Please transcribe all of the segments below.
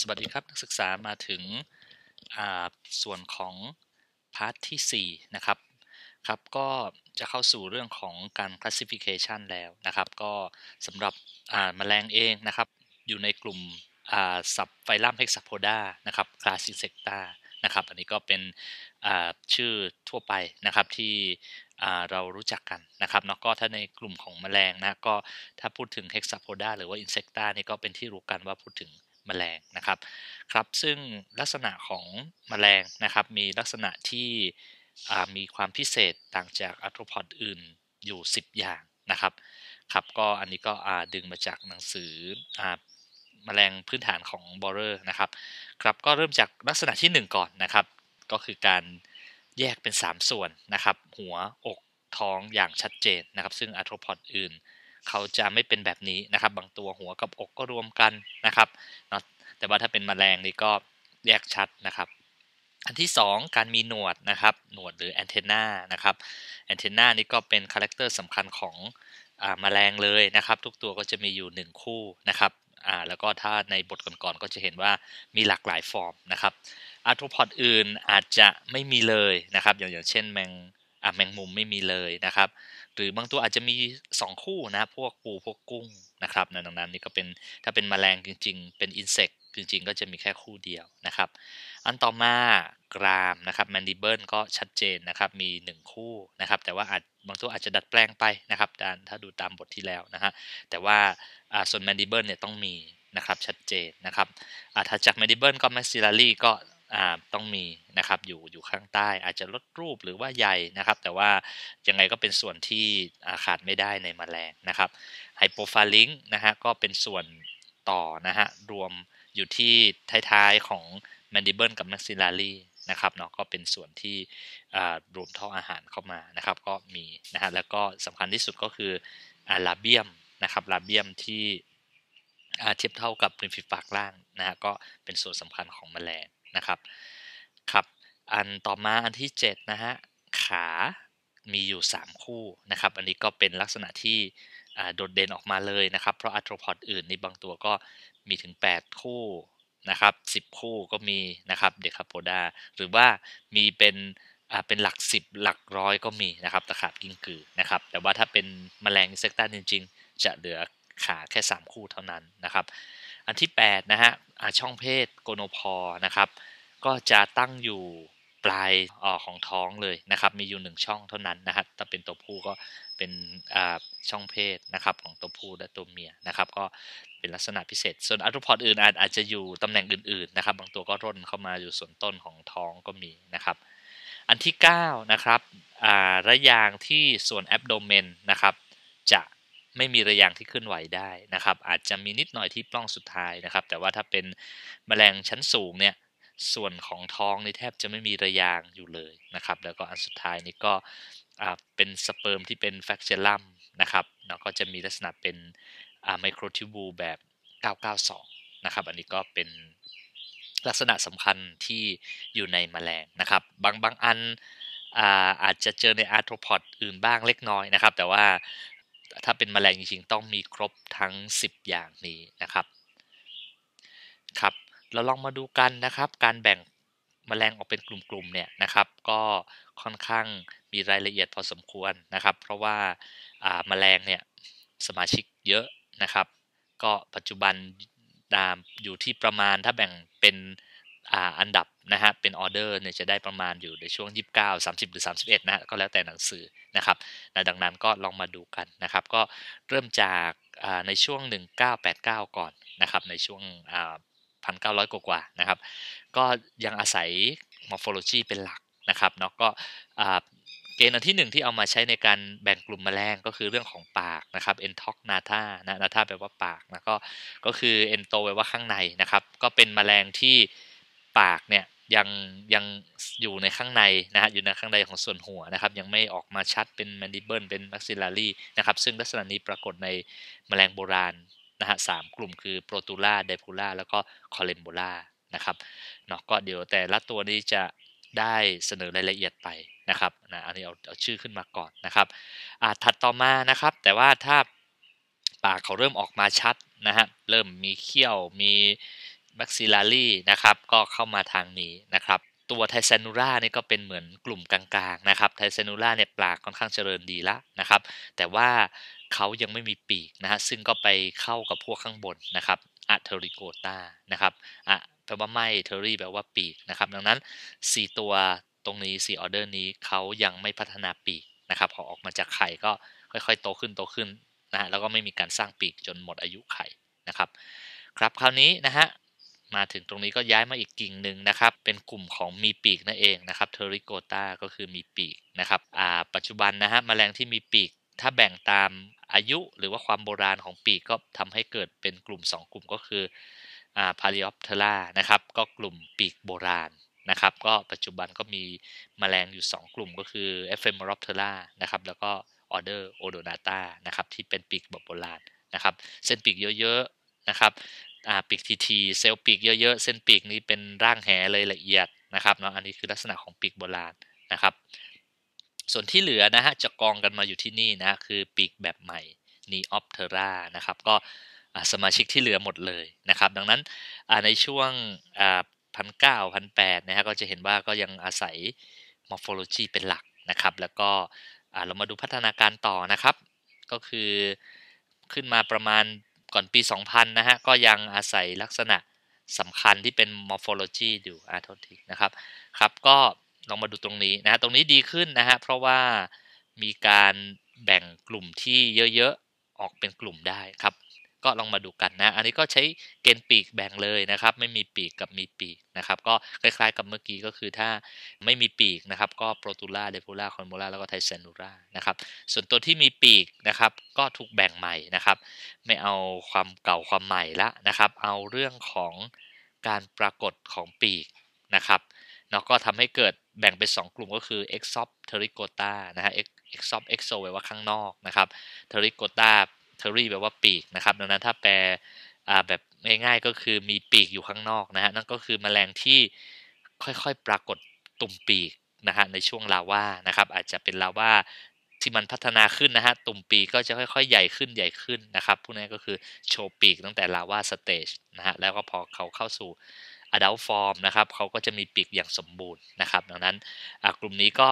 สวัสดีครับ นักศึกษามาถึงส่วนของพาร์ทที่ 4 นะครับ ครับก็จะเข้าสู่เรื่องของการ classification แล้วนะครับ ก็สำหรับแมลงเองนะครับ อยู่ในกลุ่มสับไฟลัมเฮกซาโพดานะครับคลาสอิเซกตานะครับอันนี้ก็เป็นชื่อทั่วไปนะครับที่เรารู้จักกันนะครับแล้วก็ถ้าในกลุ่มของแมลงนะก็ถ้าพูดถึงเฮกซาโพดาหรือว่าอินเซกตานี่ก็เป็นที่รู้กันว่าพูดถึงมแมลงนะครับครับซึ่งลักษณะของมแมลงนะครับมีลักษณะที่มีความพิเศษต่างจากอัตโรพอดอื่นอยู่ 10 อย่างนะครับครับก็อันนี้ก็ดึงมาจากหนังสือมแมลงพื้นฐานของบอร์เรอร์นะครับครับก็เริ่มจากลักษณะที่1ก่อนนะครับก็คือการแยกเป็น 3 ส่วนนะครับ หัวอกท้องอย่างชัดเจนนะครับ ซึ่งอัตโรพอดอื่นเขาจะไม่เป็นแบบนี้นะครับ บางตัวหัวกับอกก็รวมกันนะครับเนาะแต่ว่าถ้าเป็นมแมลงนี่ก็แยกชัดนะครับ อันที่ 2 การมีหนวดนะครับ หนวดหรือแอนเทนานะครับแอนเทนานี่ก็เป็นคาแรคเตอร์สำคัญของอแมลงเลยนะครับทุกตัวก็จะมีอยู่ 1 คู่นะครับอ่าแล้วก็ถ้าในบทก่อนๆก็จะเห็นว่ามีหลากหลายฟอร์มนะครับอาร์โทพอดอื่นอาจจะไม่มีเลยนะครับอย่างอย่างเช่นแมงอ่าแมงมุมไม่มีเลยนะครับหรือบางตัวอาจจะมี 2 คู่นะพวกปูพวกกุ้งนะครับนะดังนั้นนี่ก็เป็นถ้าเป็นมแมลงจริง ๆ เป็นอินเสกจริงๆก็จะมีแค่คู่เดียวนะครับ อันต่อมากรามนะครับแมนดิเบิลก็ชัดเจนนะครับมี 1 คู่นะครับแต่ว่าอาจบางตัวอาจจะดัดแปลงไปนะครับดนถ้าดูตามบทที่แล้วนะฮะแต่ว่าส่วนแมนดิเบิลเนี่ยต้องมีนะครับชัดเจนนะครับถ้าจากแมนดิเบิลก็แมสซิลารีก็ต้องมีนะครับอยู่อยู่ข้างใต้อาจจะลดรูปหรือว่าใหญ่นะครับ แต่ว่ายังไงก็เป็นส่วนที่ขาดไม่ได้ในมแมลงนะครับไฮโปฟาลิงนะฮะก็เป็นส่วนต่อนะฮะรวมอยู่ที่ท้ายๆของแมนดิเบิลกับแม็กซิลารีนะครับเนาะก็เป็นส่วนที่รวมท่ออาหารเข้ามานะครับก็มีนะฮะแล้วก็สำคัญที่สุดก็คือลาเบียมนะครับลาเบียมที่เทียบเท่ากับริมฝีปากล่างนะฮะก็เป็นส่วนสำคัญของแมลงนะครับครับอันต่อมาอันที่7นะฮะขามีอยู่ 3 คู่นะครับอันนี้ก็เป็นลักษณะที่โดดเด่นออกมาเลยนะครับเพราะอัตรพอดอื่นในบางตัวก็มีถึง 8 คู่นะครับ10 คู่ก็มีนะครับเดคาโปดา หรือว่ามีเป็นเป็นหลัก 10 หลักร้อยก็มีนะครับตะขาบกิ้งกือนะครับ แต่ว่าถ้าเป็นแมลงอินเซกต้าจริง ๆ จะเหลือขาแค่ 3 คู่เท่านั้นนะครับอันที่8นะฮะช่องเพศโกโนพอนะครับก็จะตั้งอยู่ปลายออของท้องเลยนะครับ มีอยู่หนึ่งช่องเท่านั้นนะฮะถ้าเป็นตัวผู้ก็เป็นช่องเพศนะครับ ของตัวผู้และตัวเมียนะครับก็เป็นลักษณะพิเศษ ส่วนอัตรูพอดอื่นอาจอาจจะอยู่ตำแหน่งอื่น ๆนะครับ บางตัวก็ร่นเข้ามาอยู่ส่วนต้นของท้องก็มีนะครับ อันที่9นะครับระยางที่ส่วนแอบโดเมนนะครับจะไม่มีระยางที่เคลื่อนไหวได้นะครับ อาจจะมีนิดหน่อยที่ปล้องสุดท้ายนะครับ แต่ว่าถ้าเป็นแมลงชั้นสูงเนี่ย ส่วนของท้องนี่แทบจะไม่มีระยางอยู่เลยนะครับ แล้วก็อันสุดท้ายนี่ก็เป็นสเปิร์มที่เป็นแฟกเชลัมนะครับแล้วก็จะมีลักษณะเป็นไมโครทิวบูแบบ992นะครับ อันนี้ก็เป็นลักษณะสำคัญที่อยู่ในมแมลงนะครับ บางบางอันอาอาจจะเจอในอาร์โทรพอดอื่นบ้างเล็กน้อยนะครับ แต่ว่าถ้าเป็นมแมลงจริงๆ ต้องมีครบทั้ง 10 อย่างนี้นะครับครับเราลองมาดูกันนะครับ การแบ่งมแมลงออกเป็นกลุ่มๆเนี่ยนะครับ ก็ค่อนข้างมีรายละเอียดพอสมควรนะครับ เพราะว่าามแมลงเนี่ยสมาชิกเยอะนะครับ ก็ปัจจุบันอยู่ที่ประมาณ ถ้าแบ่งเป็นออันดับนะฮะเป็นออเดอร์เนี่ยจะได้ประมาณอยู่ในช่วง 29 30 หรือ 31 นะก็แล้วแต่หนังสือนะครับนะดังนั้นก็ลองมาดูกันนะครับ ก็เริ่มจากในช่วง 1989 ก่อนนะครับ ในช่วงพันเก้าร้อยกว่านะครับ ก็ยังอาศัย morphology เป็นหลักนะครับเนาะก็เกณฑ์อันที่หนึ่งที่เอามาใช้ในการแบ่งกลุ่มแมลงก็คือเรื่องของปากนะครับ entoc nata นะ nata แปลว่าปากนะก็ก็คือ ento แปลว่าข้างในนะครับก็เป็นแมลงที่ปากเนี่ยยังยังอยู่ในข้างในนะฮะอยู่ในข้างในของส่วนหัวนะครับ ยังไม่ออกมาชัดเป็นแมนดิเบิลเป็นมักซิลลารีนะครับ ซึ่งลักษณะนี้ปรากฏในแมลงโบราณนะฮะสามกลุ่มคือโปรตูล่าเดพูล่าแล้วก็คอเลมโบล่านะครับเนาะก็เดี๋ยวแต่ละตัวนี้จะได้เสนอรายละเอียดไปนะครับนะอันนี้เอาเอาชื่อขึ้นมาก่อนนะครับอ่าถัดต่อมานะครับ แต่ว่าถ้าปากเขาเริ่มออกมาชัดนะฮะเริ่มมีเขี้ยวมีบคซิลารีนะครับก็เข้ามาทางนี้นะครับ ตัวไทเซนูร่านี่ก็เป็นเหมือนกลุ่มกลางๆนะครับไทเซนูร่าเนี่ยปลาค่อนข้างเจริญดีละนะครับ แต่ว่าเขายังไม่มีปีกนะฮะซึ่งก็ไปเข้ากับพวกข้างบนนะครับอะเทอริโกตานะครับอะแปลว่าไม่เทอรี่แปลว่าปีกนะครับ ดังนั้น 4 ตัวตรงนี้4ออเดอร์นี้เขายังไม่พัฒนาปีกนะครับพอออกมาจากไข่ก็ค่อย ๆ โตขึ้นโตขึ้นนะฮะแล้วก็ไม่มีการสร้างปีก จนหมดอายุไข่นะครับ ครับคราวนี้นะฮะมาถึงตรงนี้ก็ย้ายมาอีกกิ่งหนึ่งนะครับ เป็นกลุ่มของมีปีกนั่นเองนะครับเทอริโกตาก็คือมีปีกนะครับอ่าปัจจุบันนะฮะแมลงที่มีปีกถ้าแบ่งตามอายุหรือว่าความโบราณของปีกก็ทำให้เกิดเป็นกลุ่ม 2 กลุ่มก็คืออ่าพาริออปเทล่านะครับก็กลุ่มปีกโบราณนะครับ ก็ปัจจุบันก็มีแมลงอยู่ 2 กลุ่มก็คือเอฟเฟมอรอปเทล่านะครับแล้วก็ออเดอร์โอโดนาตานะครับที่เป็นปีกแบบโบราณนะครับ เส้นปีกเยอะๆนะครับอ่าปีกทีทีเซลล์ปีกเยอะๆเส้นปีกนี้เป็นร่างแหเลยละเอียดนะครับเนาะอันนี้คือลักษณะของปีกโบราณนะครับส่วนที่เหลือนะฮะจะกองกันมาอยู่ที่นี่นะคือปีกแบบใหม่นีออปเทรานะครับก็สมาชิกที่เหลือหมดเลยนะครับดังนั้นในช่วงพันเก้าพันแปดนะฮะก็จะเห็นว่าก็ยังอาศัยมอร์ฟโลจีเป็นหลักนะครับแล้วก็เรามาดูพัฒนาการต่อนะครับ ก็คือขึ้นมาประมาณก่อนปี 2000 นะฮะ ก็ยังอาศัยลักษณะสำคัญที่เป็น morphology อยู่อาทษทีนะครับ ครับ ก็ลองมาดูตรงนี้นะฮะ ตรงนี้ดีขึ้นนะฮะ เพราะว่ามีการแบ่งกลุ่มที่เยอะ ๆ ออกเป็นกลุ่มได้ครับก็ลองมาดูกันนะ อันนี้ก็ใช้เกณฑ์ปีกแบ่งเลยนะครับไม่มีปีกกับมีปีกนะครับ ก็คล้ายๆกับเมื่อกี้ก็คือถ้าไม่มีปีกนะครับ ก็โปรตูล่า เดฟูล่า คอนโมล่า แล้วก็ไทเซนูล่า นะครับ ส่วนตัวที่มีปีกนะครับ ก็ถูกแบ่งใหม่นะครับ ไม่เอาความเก่าความใหม่ละนะครับ เอาเรื่องของการปรากฏของปีกนะครับเนาะก็ทำให้เกิดแบ่งเป็น2กลุ่มก็คือ exop terricota นะฮะ exop exo แปลว่าข้างนอกนะครับ terricota secretary แปลว่าปีกนะครับดังนั้นถ้าแปลแบบง่ายๆก็คือมีปีกอยู่ข้างนอกนะฮะนั่นก็คือมแมลงที่ค่อยๆปรากฏตุ่มปีกนะฮะในช่วงลาว่านะครับอาจจะเป็นลาว่าที่มันพัฒนาขึ้นนะฮะตุ่มปีกก็จะค่อยๆใหญ่ขึ้นใหญ่ขึ้นนะครับพวกนี้ก็คือโชว์ปีกตั้งแต่ลาว่าสเตจนะฮะแล้วก็พอเขาเข้าสู่อดัลฟอร์มนะครับเขาก็จะมีปีกอย่างสมบูรณ์นะครับ ดังนั้นกลุ่มนี้ก็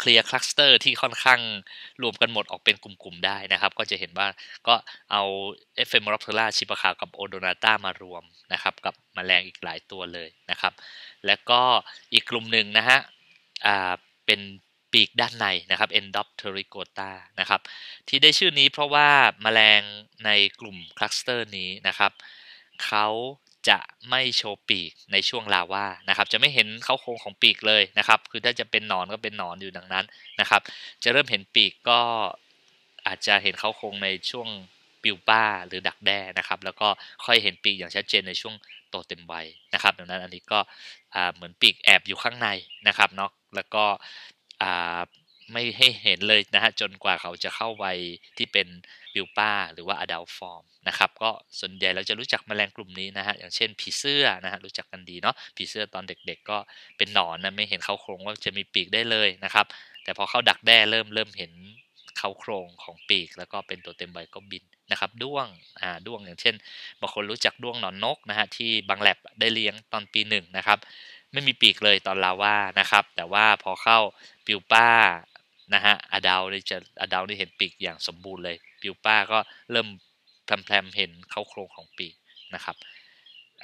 เคลียร์คลัสเตอร์ที่ค่อนข้างรวมกันหมดออกเป็นกลุ่มๆได้นะครับ ก็จะเห็นว่าก็เอา e p h e m e r o p t e r าชิปาคากับโอโดนาต้ามารวมนะครับ กับมแมลงอีกหลายตัวเลยนะครับ และก็อีกกลุ่มหนึ่งนะฮะเป็นปีกด้านในนะครับ Endopterygota นะครับที่ได้ชื่อนี้เพราะว่าแมลงในกลุ่มคลัสเตอร์นี้นะครับเขาจะไม่โชว์ปีกในช่วงลาว่านะครับ จะไม่เห็นเขาโครงของปีกเลยนะครับ คือถ้าจะเป็นหนอนก็เป็นหนอนอยู่ดังนั้นนะครับ จะเริ่มเห็นปีกก็อาจจะเห็นเขาโครงในช่วงปิวป้าหรือดักแด้นะครับ แล้วก็ค่อยเห็นปีกอย่างชัดเจนในช่วงโตเต็มวัยนะครับดังนั้นอันนี้ก็เหมือนปีกแอบอยู่ข้างในนะครับเนาะแล้วก็ไม่ให้เห็นเลยนะฮะจนกว่าเขาจะเข้าวัยที่เป็นบิวป้าหรือว่าอดัลฟอร์มนะครับก็ส่วนใหญ่เราจะรู้จักแมลงกลุ่มนี้นะฮะ อย่างเช่นผีเสื้อนะฮะรู้จักกันดีเนาะผีเสื้อตอนเด็กๆก็เป็นหนอนนะไม่เห็นเขาโครงว่าจะมีปีกได้เลยนะครับแต่พอเขาดักแด้เริ่มเริ่มเห็นเขาโครงของปีกแล้วก็เป็นตัวเต็มใบก็บินนะครับ ด้วงอ่าด้วงอย่างเช่นบางคนรู้จักด้วงหนอนนกนะฮะที่บางแลบได้เลี้ยงตอนปีหนึ่งนะครับไม่มีปีกเลยตอนลาว่านะครับ แต่ว่าพอเข้าปิวป้านะฮะอดาวนี่จะอดาวนี่เห็นปีกอย่างสมบูรณ์เลย ปิวป้าก็เริ่มแพรมเห็นเขาโครงของปีกนะครับ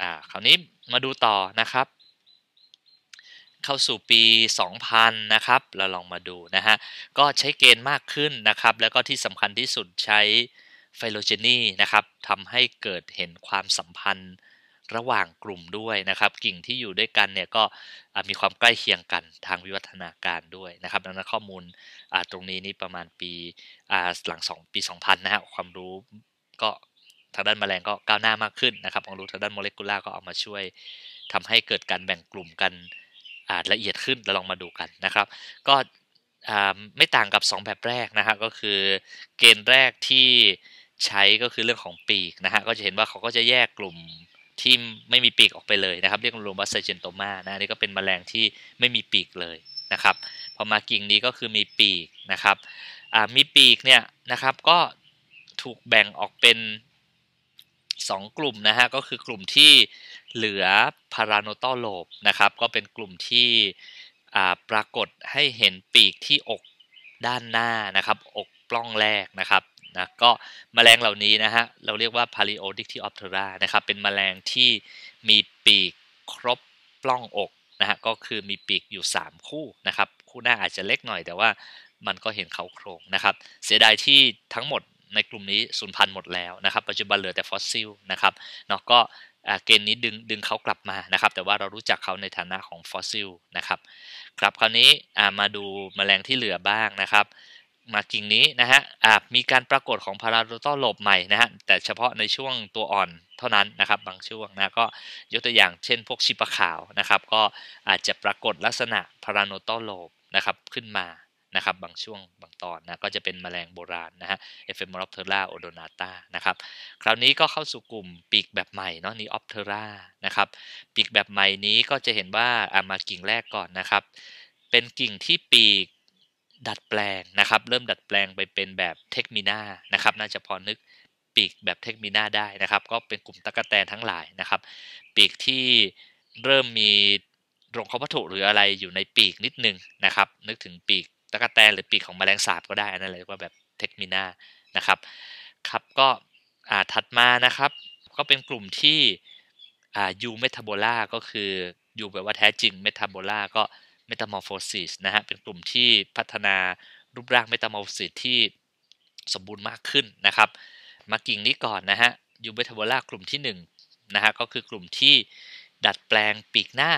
อ่าคราวนี้มาดูต่อนะครับ เข้าสู่ปี 2000 นะครับ เราลองมาดูนะฮะก็ใช้เกณฑ์มากขึ้นนะครับ แล้วก็ที่สำคัญที่สุดใช้ไฟโลเจนีนะครับทำให้เกิดเห็นความสัมพันธ์ระหว่างกลุ่มด้วยนะครับ กิ่งที่อยู่ด้วยกันเนี่ยก็มีความใกล้เคียงกันทางวิวัฒนาการด้วยนะครับดังนั้นข้อมูลตรงนี้นี่ประมาณปีหลัง2 ปี 2000 นะฮะความรู้ก็ทางด้านแมลงก็ก้าวหน้ามากขึ้นนะครับ ความรู้ทางด้านโมเลกุลาก็เอามาช่วยทำให้เกิดการแบ่งกลุ่มกันละเอียดขึ้นเราลองมาดูกันนะครับ ก็ไม่ต่างกับ 2 แบบแรกนะฮะก็คือเกณฑ์แรกที่ใช้ก็คือเรื่องของปีกนะฮะก็จะเห็นว่าเขาก็จะแยกกลุ่มที่ไม่มีปีกออกไปเลยนะครับเรียกรวมว่าไซเจนโตมานะนี่ก็เป็นมแมลงที่ไม่มีปีกเลยนะครับ พอมากิ่งนี้ก็คือมีปีกนะครับมีปีกเนี่ยนะครับ ก็ถูกแบ่งออกเป็น 2 กลุ่มนะฮะ ก็คือกลุ่มที่เหลือพารานโตโลบนะครับ ก็เป็นกลุ่มที่ปรากฏให้เห็นปีกที่อกด้านหน้านะครับ อกปล้องแรกนะครับนะก็มแมลงเหล่านี้นะฮะเราเรียกว่า Paleodic t y o p t e r a นะครับเป็นมแมลงที่มีปีกครบปล้องอกนะฮะก็คือมีปีกอยู่ 3 คู่นะครับ คู่หน้าอาจจะเล็กหน่อยแต่ว่ามันก็เห็นเขาโครงนะครับ เสียดายที่ทั้งหมดในกลุ่มนี้สูญพันธุ์หมดแล้วนะครับ ปัจจุบันเหลือแต่ฟอสซิลนะครับเนาะก็เกณฑ์นี้ดึงดึงเขากลับมานะครับ แต่ว่าเรารู้จักเขาในฐานะของฟอสซิลนะครับครับคราวนี้มาดูมแมลงที่เหลือบ้างนะครับมากิ่งนี้นะฮะมีการปรากฏของพาราโดตอหลบใหม่นะฮะ แต่เฉพาะในช่วงตัวอ่อนเท่านั้นนะครับบางช่วงนะก็ ยกตัวอย่างเช่นพวกชิปะขาวนะครับก็อาจจะปรากฏลักษณะพาราโนตโลบนะครับขึ้นมานะครับบางช่วงบางตอนนะก็จะเป็นแมลงโบราณนะฮะเอฟเฟมอรอปเทอร่าโอดดนาตานะครับคราวนี้ก็เข้าสู่กลุ่มปีกแบบใหม่เนาะนีออปเทอร่านะครับปีกแบบใหม่นี้ก็จะเห็นว่าอามากิ่งแรกก่อนนะครับเป็นกิ่งที่ปีกดัดแปลงนะครับเริ่มดัดแปลงไปเป็นแบบเทคมิน่านะครับน่าจะพอนึกปีกแบบเทคมิน่าได้นะครับก็เป็นกลุ่มตะกะแตนทั้งหลายนะครับ ปีกที่เริ่มมีรงควัตถุหรืออะไรอยู่ในปีกนิดนึงนะครับ นึกถึงปีกตะกะแตนหรือปีกของแมลงสาบก็ได้นั่นเลยว่าแบบเทคมิน่านะครับครับก็ถัดมานะครับ ก็เป็นกลุ่มที่ยูเมตาโบลาก็คือยูแบบว่าแท้จริงเมตาโบลาก็ metamorphosis นะฮะเป็นกลุ่มที่พัฒนารูปร่าง metamorphosis ที่สมบูรณ์มากขึ้นนะครับ มากิ่งนี้ก่อนนะฮะยูเบทเวล่ากลุ่มที่1นะฮะก็คือกลุ่มที่ดัดแปลงปีกหน้า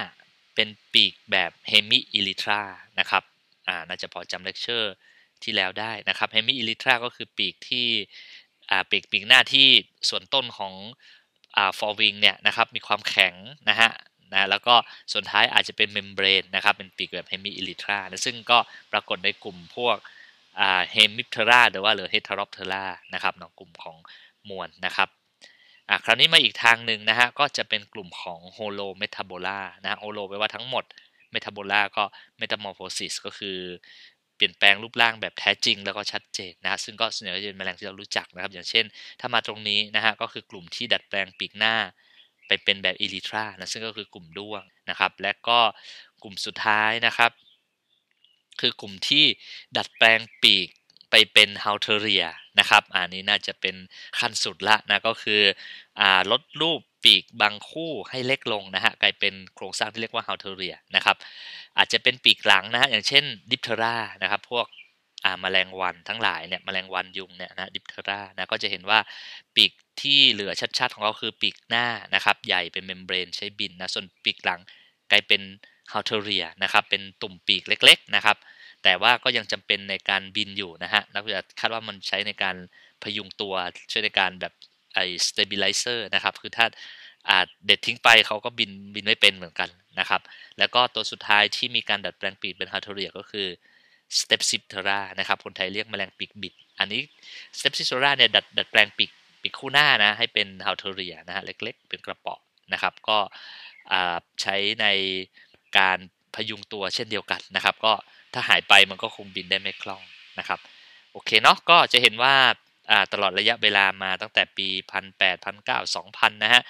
เป็นปีกแบบเฮมิอิลิทรานะครับอ่าน่าจะพอจำเลคเชอร์ที่แล้วได้นะครับเฮมิอิลิทราก็คือปีกที่อ่าปีกปีกหน้าที่ส่วนต้นของอ่าฟอร์วิงเนี่ยนะครับมีความแข็งนะฮะนะแล้วก็ส่วนท้ายอาจจะเป็นเมมเบรนนะครับเป็นปีกแบบเฮมิอิลิทรานะซึ่งก็ปรากฏในกลุ่มพวกเฮมิปเทราหรือว่าหรือเฮทรอปเทรานะครับเนาะกลุ่มของมวลนะครับคราวนี้มาอีกทางหนึ่งนะฮะก็จะเป็นกลุ่มของโฮโลเมตาโบลานะโฮโลแปลว่าทั้งหมดเมตาโบลาก็เมตาโมอสโฟซิสก็คือเปลี่ยนแปลงรูปร่างแบบแท้จริงแล้วก็ชัดเจนนะซึ่งก็ส่วนใหญ่จะเป็นแมลงที่เรารู้จักนะครับ อย่างเช่น ถ้ามาตรงนี้นะฮะก็คือกลุ่มที่ดัดแปลงปีกหน้าไปเป็นแบบอีลิทรา นะซึ่งก็คือกลุ่มด้วงนะครับ และก็กลุ่มสุดท้ายนะครับ คือกลุ่มที่ดัดแปลงปีกไปเป็นเฮาเทเรียนะครับอันนี้น่าจะเป็นขั้นสุดละนะก็คืออลดรูปปีกบางคู่ให้เล็กลงนะฮะกลายเป็นโครงสร้างที่เรียกว่าเฮาเทเรียนะครับอาจจะเป็นปีกหลังนะฮะอย่างเช่นดิปเทรานะครับพวกมแมลงวันทั้งหลายเนี่ยมแมลงวันยุงเนี่ยนะดิปเทอรานะก็จะเห็นว่าปีกที่เหลือชัดๆ ของเขาคือปีกหน้านะครับ ใหญ่เป็นเมมเบรน ใช้บินนะส่วนปีกหลังกลายเป็นฮาวเทเรียนะครับเป็นตุ่มปีกเล็กๆนะครับแต่ว่าก็ยังจำเป็นในการบินอยู่นะฮะนักวิทยาคาดว่ามันใช้ในการพยุงตัวช่วยในการแบบไอสเตเบลิเซอร์นะครับ คือถ้าอาจเด็ดทิ้งไปเขาก็บินบินไม่เป็นเหมือนกันนะครับแล้วก็ตัวสุดท้ายที่มีการดัดแปลงปีกเป็นฮาวเทเรียก็คือสเตปซิปเทรานะครับ คนไทยเรียกแมลงปีกบิด อันนี้สเตปซิเทราเนี่ยดัดดัดแปลงปีกปีกคู่หน้านะให้เป็นฮาวเทเรียนะฮะเล็กๆ เป็นกระป๋อนะครับก็ใช้ในการพยุงตัวเช่นเดียวกันนะครับก็ถ้าหายไปมันก็คงบินได้ไม่คล่องนะครับโอเคเนาะก็จะเห็นว่าตลอดระยะเวลามาตั้งแต่ปี 1,800 1,900 2,000นะฮะ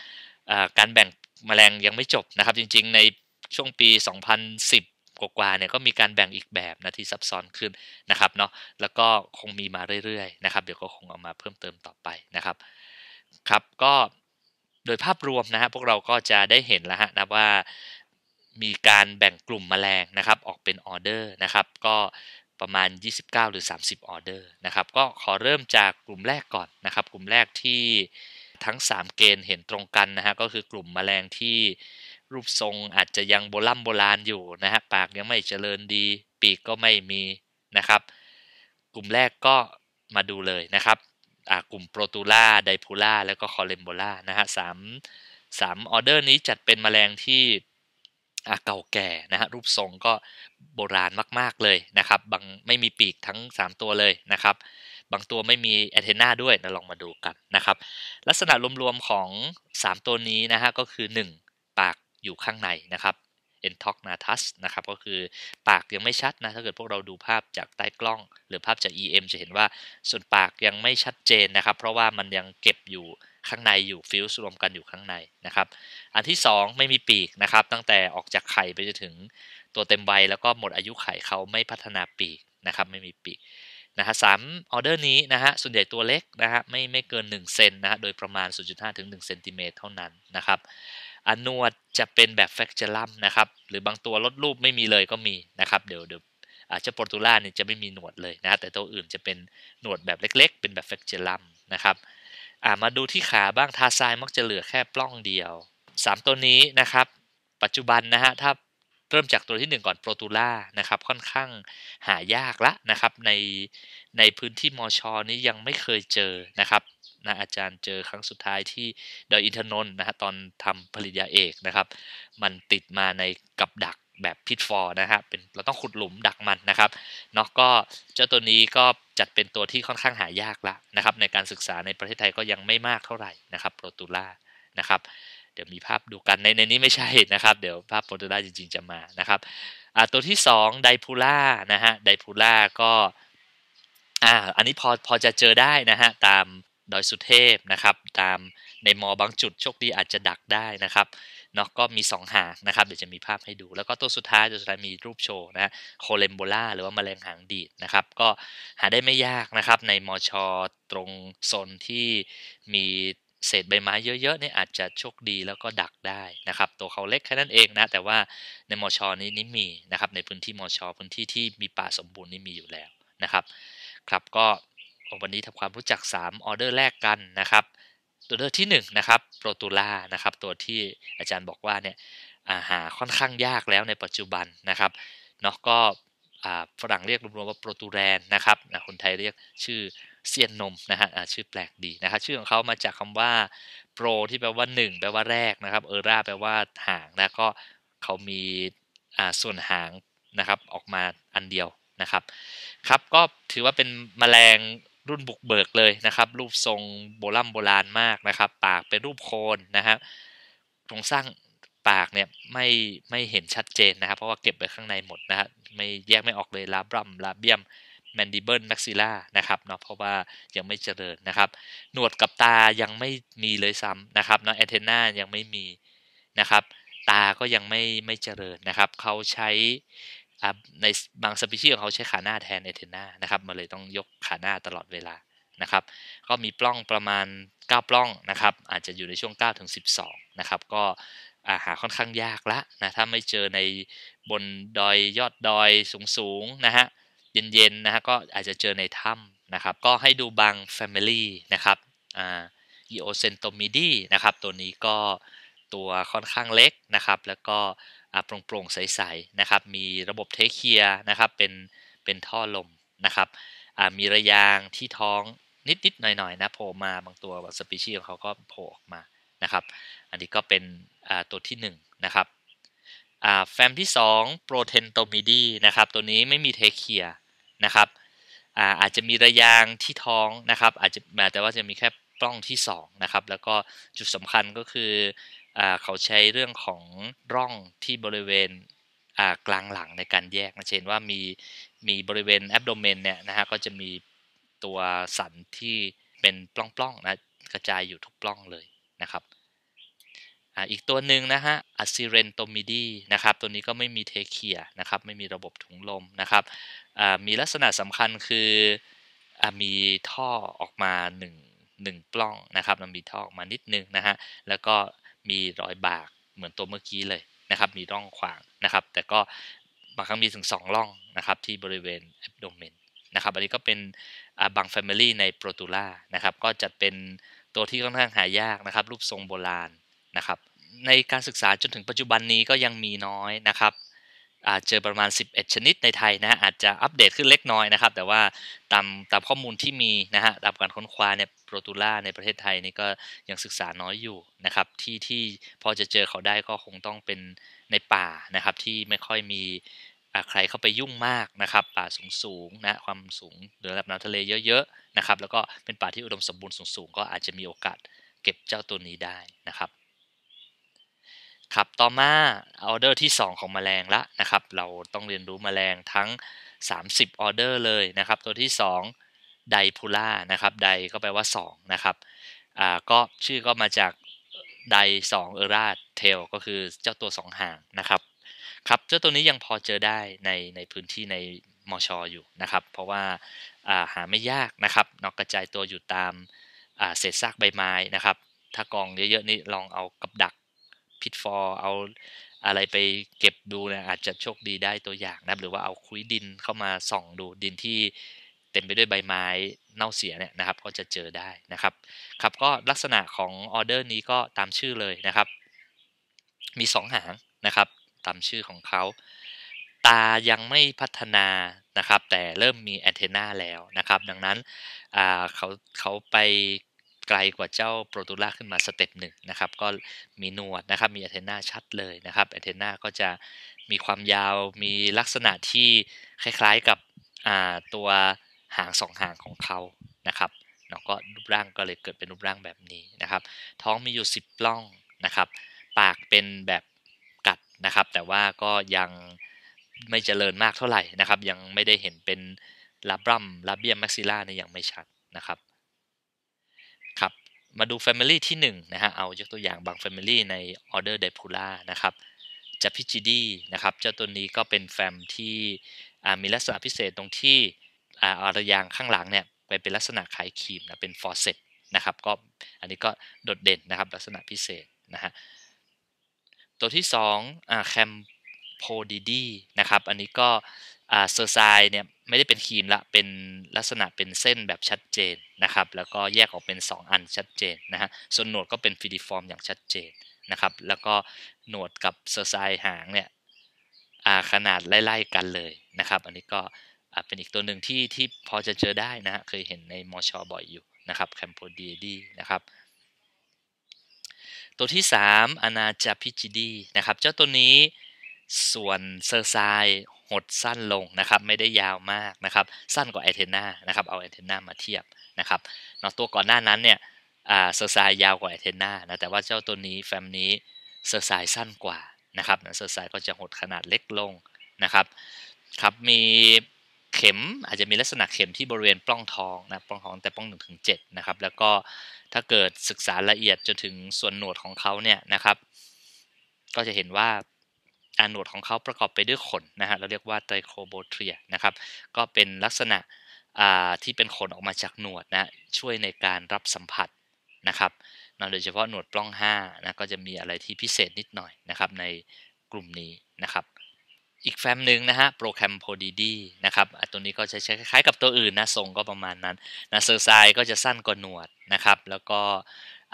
การแบ่งแมลงยังไม่จบนะครับ จริง ๆ ในช่วงปี 2010กว่าเนี่ยก็มีการแบ่งอีกแบบนะที่ซับซ้อนขึ้นนะครับเนาะแล้วก็คงมีมาเรื่อยๆ นะครับเดี๋ยวก็คงเอามาเพิ่มเติมต่อไปนะครับ ครับก็โดยภาพรวมนะฮะพวกเราก็จะได้เห็นแล้วฮะนะว่ามีการแบ่งกลุ่มแมลงนะครับออกเป็นออเดอร์นะครับก็ประมาณ29หรือ 30ออเดอร์นะครับก็ขอเริ่มจากกลุ่มแรกก่อนนะครับ กลุ่มแรกที่ทั้ง3เกณฑ์เห็นตรงกันนะฮะก็คือกลุ่มแมลงที่รูปทรง อาจจะยังโบรัมโบราณอยู่นะฮะ ปากยังไม่เจริญดี ปีกก็ไม่มีนะครับ กลุ่มแรกก็มาดูเลยนะครับกลุ่มโปรตูล่าไดพูล่าแล้วก็คอเลมโบล่านะฮะสามสามออเดอร์นี้จัดเป็นแมลงที่เก่าแก่นะฮะ รูปทรงก็โบราณมาก ๆ เลยนะครับ บางไม่มีปีกทั้ง 3 ตัวเลยนะครับ บางตัวไม่มีแอนเทนาด้วยนะลองมาดูกันนะครับ ลักษณะรวม ๆ ของ 3 ตัวนี้นะฮะก็คือ 1 ปากอยู่ข้างในนะครับ e n t o c n a t u s นะครับก็คือปากยังไม่ชัดนะถ้าเกิดพวกเราดูภาพจากใต้กล้อง หรือภาพจาก EM จะเห็นว่าส่วนปากยังไม่ชัดเจนนะครับ เพราะว่ามันยังเก็บอยู่ข้างในอยู่ฟิลส์รวมกันอยู่ข้างในนะครับ อันที่ 2 ไม่มีปีกนะครับ ตั้งแต่ออกจากไข่ไปจนถึงตัวเต็มใบแล้วก็หมดอายุไข่เขาไม่พัฒนาปีกนะครับไม่มีปีกนะฮะสามออเดอร์นี้นะฮะส่วนใหญ่ตัวเล็กนะฮะไม่ไม่เกิน1เซนนะฮะโดยประมาณ 0.5ถึง1เซนติเมตรเท่านั้นนะครับอนวดจะเป็นแบบแฟกเจอรัมนะครับหรือบางตัวลดรูปไม่มีเลยก็มีนะครับ เดี๋ยวเดี๋ยวอาจจะโปรตูล่าเนี่ยจะไม่มีหนวดเลยนะแต่ตัวอื่นจะเป็นหนวดแบบเล็ก ๆ เป็นแบบแฟกเจอรัมนะครับมาดูที่ขาบ้างทาซายมักจะเหลือแค่ปล้องเดียว 3 ตัวนี้นะครับ ปัจจุบันนะฮะถ้าเริ่มจากตัวที่1ก่อนโปรตูล่านะครับค่อนข้างหายากละนะครับในในพื้นที่มอชอนี้ยังไม่เคยเจอนะครับนะอาจารย์เจอครั้งสุดท้ายที่ดอยอินทนนท์นะฮะตอนทำผลิตยาเอกนะครับ มันติดมาในกับดักแบบพิทฟอร์นะฮะเป็นเราต้องขุดหลุมดักมันนะครับเนาะก็เจ้าตัวนี้ก็จัดเป็นตัวที่ค่อนข้างหายากละนะครับ ในการศึกษาในประเทศไทยก็ยังไม่มากเท่าไหร่นะครับโปรตูล่านะครับเดี๋ยวมีภาพดูกันในในนี้ไม่ใช่นะครับ เดี๋ยวภาพโปรตูล่าจริงๆจะมานะครับตัวที่2ไดพูล่านะฮะไดพูล่าก็อ่าอันนี้พอพอจะเจอได้นะฮะตามดอยสุเทพนะครับตามในมอบางจุดโชคดีอาจจะดักได้นะครับเนาะก็มี 2 หางนะครับเดี๋ยวจะมีภาพให้ดู แล้วก็ตัวสุดท้ายตัวสุดท้ายมีรูปโชว์นะโคเลมโบล่าหรือว่าแมลงหางดีดนะครับ ก็หาได้ไม่ยากนะครับ ในมอชอตรงโซนที่มีเศษใบไม้เยอะๆเนี่ยอาจจะโชคดีแล้วก็ดักได้นะครับ ตัวเขาเล็กแค่นั้นเองนะแต่ว่าในมอชอนี้นี่มีนะครับ ในพื้นที่มอชอพื้นที่ที่มีป่าสมบูรณ์นี่มีอยู่แล้วนะครับ ครับก็วันนี้ทำความรู้จัก3ออเดอร์ แรกกันนะครับตัวเดอร์ที่1นะครับโปรตูล่านะครับตัวที่อาจารย์บอกว่าเนี่ยหาค่อนข้างยากแล้วในปัจจุบันนะครับเนาะก็ฝรั่งเรียกรวมๆว่าโปรตูแรนนะครับคนไทยเรียกชื่อเซียนนมนะฮะชื่อแปลกดีนะครับชื่อของเขามาจากคำว่าโปรที่แปลว่า1แปลว่าแรกนะครับ เออร่าแปลว่าหางนะก็เขามีส่วนหางนะครับออกมาอันเดียวนะครับครับ ก็ถือว่าเป็นแมลงรุ่นบุกเบิกเลยนะครับรูปทรงโบรโบราณมากนะครับ ปากเป็นรูปโคนนะครับโครงสร้างปากเนี่ยไม่ไม่เห็นชัดเจนนะครับ เพราะว่าเก็บไว้ข้างในหมดนะครับไม่แยกไม่ออกเลยลาบรัมลาเบียมแมนดิเบิลแม็กซิล่านะครับเนาะเพราะว่ายังไม่เจริญนะครับ หนวดกับตายังไม่มีเลยซ้ำนะครับเนาะแอนเทนายังไม่มีนะครับ ตา ก็ยังไม่ไม่เจริญนะครับเขาใช้ในบางสปีชีส์ของเขาใช้ขาหน้าแทนเอเทน่านะครับมาเลยต้องยกขาหน้าตลอดเวลานะครับ ก็มีปล้องประมาณ 9 ปล้องนะครับ อาจจะอยู่ในช่วง9ถึง12 นะครับ ก็หาค่อนข้างยากละนะถ้าไม่เจอในบนดอยยอดดอยสูงๆนะฮะเย็นๆนะฮะก็อาจจะเจอในถ้ำนะครับ ก็ให้ดูบาง Family นะครับอ่าอีโอเซนโตมิดีนะครับ ตัวนี้ก็ตัวค่อนข้างเล็กนะครับ แล้วก็โปร่งโปร่งใสๆนะครับ มีระบบเทคเคียนะครับ เป็น เป็นท่อลมนะครับ มีระยางที่ท้องนิดๆหน่อยๆนะโผล่มาบางตัวแบบสปีชีส์ของเขาก็โผล่ออกมานะครับ อันนี้ก็เป็นตัวที่1นนะครับ แฟมที่2โปรเทนโตมิดีนะครับ ตัวนี้ไม่มีเทคเคียนะครับ อาจจะมีระยางที่ท้องนะครับ อาจจะ แต่ว่าจะมีแค่กล้องที่2นะครับ แล้วก็จุดสำคัญก็คืออเขาใช้เรื่องของร่องที่บริเวณกลางหลังในการแยกนะเช่นว่ามีมีบริเวณแอบโดเมนเนี่ยนะฮะ ก็จะมีตัวสันที่เป็นปล้องๆนะกระจายอยู่ทุกปล้องเลยนะครับ อีกตัวหนึ่งนะฮะอัซิเรนโตมิดีนะครับ ตัวนี้ก็ไม่มีเทเคียนะครับ ไม่มีระบบถุงลมนะครับ มีลักษณะสำคัญคืออมีท่อออกมา 1 1ปล้องนะครับมีท่อออกมานิดนึงนะฮะแล้วก็มีรอยบากเหมือนตัวเมื่อกี้เลยนะครับ มีร่องขวางนะครับ แต่ก็บางครั้งมีถึง 2 ร่องนะครับที่บริเวณแอบโดเมนนะครับอันนี้ก็เป็นบางแฟมิลี่ในโปรตูล่านะครับ ก็จัดเป็นตัวที่ค่อนข้างหายากนะครับ รูปทรงโบราณนะครับ ในการศึกษาจนถึงปัจจุบันนี้ก็ยังมีน้อยนะครับอาจเจอประมาณ 11 ชนิดในไทยนะฮะอาจจะอัปเดตขึ้นเล็กน้อยนะครับ แต่ว่าตามตามข้อมูลที่มีนะฮะตามการค้นคว้าเนี่ยโปรตูล่าในประเทศไทยนี่ก็ยังศึกษาน้อยอยู่นะครับ ที่ที่พอจะเจอเขาได้ก็คงต้องเป็นในป่านะครับ ที่ไม่ค่อยมีใครเข้าไปยุ่งมากนะครับ ป่าสูงสูงนะความสูงหรือระดับน้ำทะเลเยอะๆนะครับ แล้วก็เป็นป่าที่อุดมสมบูรณ์สูงๆ ก็อาจจะมีโอกาส เก็บเจ้าตัวนี้ได้นะครับครับ ต่อมาออเดอร์ที่ 2 ของมแมลงละนะครับ เราต้องเรียนรู้มแมลงทั้ง 30ออเดอร์เลยนะครับ ตัวที่2ไดพูล่านะครับไดก็แปลว่า 2 นะครับ อ่าก็ชื่อก็มาจากไดสองเอราเทลก็คือเจ้าตัว 2หางนะครับ ครับเจ้าตัวนี้ยังพอเจอได้ในในพื้นที่ในมอชออยู่นะครับ เพราะว่าอ่าหาไม่ยากนะครับ นอกกระจายตัวอยู่ตามอ่าเศษซากใบไม้นะครับ ถ้ากองเยอะๆนี่ลองเอากับดักพิทฟอร์เอาอะไรไปเก็บดูนะอาจจะโชคดีได้ตัวอย่างนะหรือว่าเอาคุยดินเข้ามาส่องดูดินที่เต็มไปด้วยใบไม้เน่าเสียเนี่ยนะครับก็จะเจอได้นะครับครับก็ลักษณะของออเดอร์นี้ก็ตามชื่อเลยนะครับมี2หางนะครับ ตามชื่อของเขาตายังไม่พัฒนานะครับแต่เริ่มมีแอนเทนาแล้วนะครับ ดังนั้นเขาเขาไปไกลกว่าเจ้าโปรตูล่าขึ้นมาสเต็ปหนึ่งนะครับก็มีหนวดนะครับ มีอะเทน่าชัดเลยนะครับอะเทน่าก็จะมีความยาวมีลักษณะที่คล้ายๆกับตัวหางสองหางของเขานะครับแล้วก็รูปร่างก็เลยเกิดเป็นรูปร่างแบบนี้นะครับ ท้องมีอยู่ 10ล่องนะครับ ปากเป็นแบบกัดนะครับ แต่ว่าก็ยังไม่เจริญมากเท่าไหร่นะครับ ยังไม่ได้เห็นเป็นลาบรัมลาเบียมแม็กซิล่าเนี่ยยังไม่ชัดนะครับมาดู Family ที่1นะฮะ เอายกตัวอย่างบาง Family ใน Order d e p u l a นะครับจะพิจิดีนะครับเจ้าตัวนี้ก็เป็นแฟมที่มีลักษณะพิเศษตรงที่อารยางข้างหลังเนี่ยไปเป็นลักษณะคล้ายครีมนะเป็นฟอร์เซตนะครับก็อันนี้ก็โดดเด่นนะครับลักษณะพิเศษนะฮะตัวที่2อ่าแคมโพดีดีนะครับ อันนี้ก็อาเซอร์ไซเนี่ยไม่ได้เป็นครีมละเป็นลักษณะเป็นเส้นแบบชัดเจนนะครับแล้วก็แยกออกเป็น 2 อันชัดเจนนะฮะส่วนหนวดก็เป็นฟิลิฟอร์มอย่างชัดเจนนะครับแล้วก็หนวดกับเซอร์ไซ หางเนี่ยขนาดไล่ ๆกันเลยนะครับ อันนี้ก็เป็นอีกตัวหนึ่งที่ที่พอจะเจอได้นะฮะเคยเห็นในมอชอบ่อยอยู่นะครับแคมโปเดียดีนะครับ ตัวที่ 3อนาจาพิจิดีนะครับเจ้าตัวนี้ส่วนเซอร์ไซหดสั้นลงนะครับไม่ได้ยาวมากนะครับสั้นกว่าแอนเทนนานะครับเอาแอนเทนนามาเทียบนะครับเนาะตัวก่อนหน้านั้นเนี่ยเซอร์ไซยาวกว่าแอนเทนนานะแต่ว่าเจ้าตัวนี้แฟมนี้เซอร์ไซสั้นกว่านะครับเซอร์ไซก็จะหดขนาดเล็กลงนะครับ ครับมีเข็มอาจจะมีลักษณะเข็มที่บริเวณปล้องท้องนะปล้องท้องแต่ปล้องหนึ่งถึงเจ็ดนะครับ แล้วก็ถ้าเกิดศึกษาละเอียดจนถึงส่วนหนวดของเขาเนี่ยนะครับ ก็จะเห็นว่าอาหนวดของเขาประกอบไปด้วยขนนะฮะเราเรียกว่าไตรโคโบเทียนะครับก็เป็นลักษณะที่เป็นขนออกมาจากหนวดนะ ช่วยในการรับสัมผัสนะครับนโดยเฉพาะหนวดปล้อง5นะก็จะมีอะไรที่พิเศษนิดหน่อยนะครับ ในกลุ่มนี้นะครับ อีกแฟมหนึ่งนะฮะโปรแคมโพดีดีนะครับตัวนี้ก็จะใช้คล้ายๆ กับตัวอื่นนะ ทรงก็ประมาณนั้นนะเซอร์ไซก็จะสั้นกว่าหนวดนะครับ แล้วก็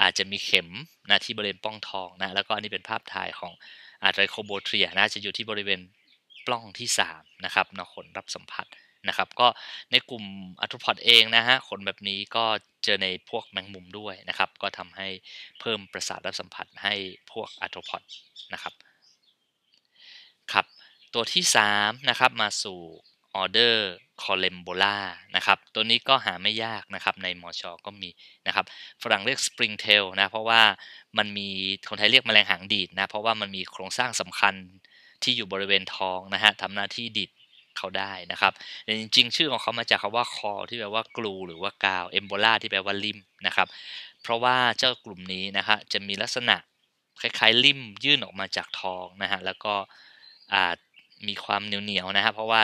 อาจจะมีเข็มนะที่บริเวณป้องทองนะ แล้วก็อันนี้เป็นภาพถ่ายของอาจจะโคโบเทรียนะจะอยู่ที่บริเวณปล้องที่ 3นะครับนะขนรับสัมผัสนะครับ ก็ในกลุ่มอัทุพอดเองนะฮะขนแบบนี้ก็เจอในพวกแมงมุมด้วยนะครับ ก็ทำให้เพิ่มประสาทรับสัมผัสให้พวกอัทุพอดนะครับครับ ตัวที่3นะครับมาสู่ Order c o l u m b o l a นะครับตัวนี้ก็หาไม่ยากนะครับในมอชอก็มีนะครับ ฝรั่งเรียก Springtail นะเพราะว่ามันมีคนไทยเรียกแมลงหางดีดนะเพราะว่ามันมีโครงสร้างสำคัญที่อยู่บริเวณท้องนะฮะทำหน้าที่ดิดเขาได้นะครับจริงๆชื่อของเขามาจากคาว่าคอที่แปลว่ากลูหรือว่ากาวเอมโบลาที่แปลว่าลิ่มนะครับ เพราะว่าเจ้ากลุ่มนี้นะฮะจะมีลักษณะคล้ายๆลิ่มยื่นออกมาจากท้องนะฮะแล้วก็มีความเหนียวๆนะฮะเพราะว่า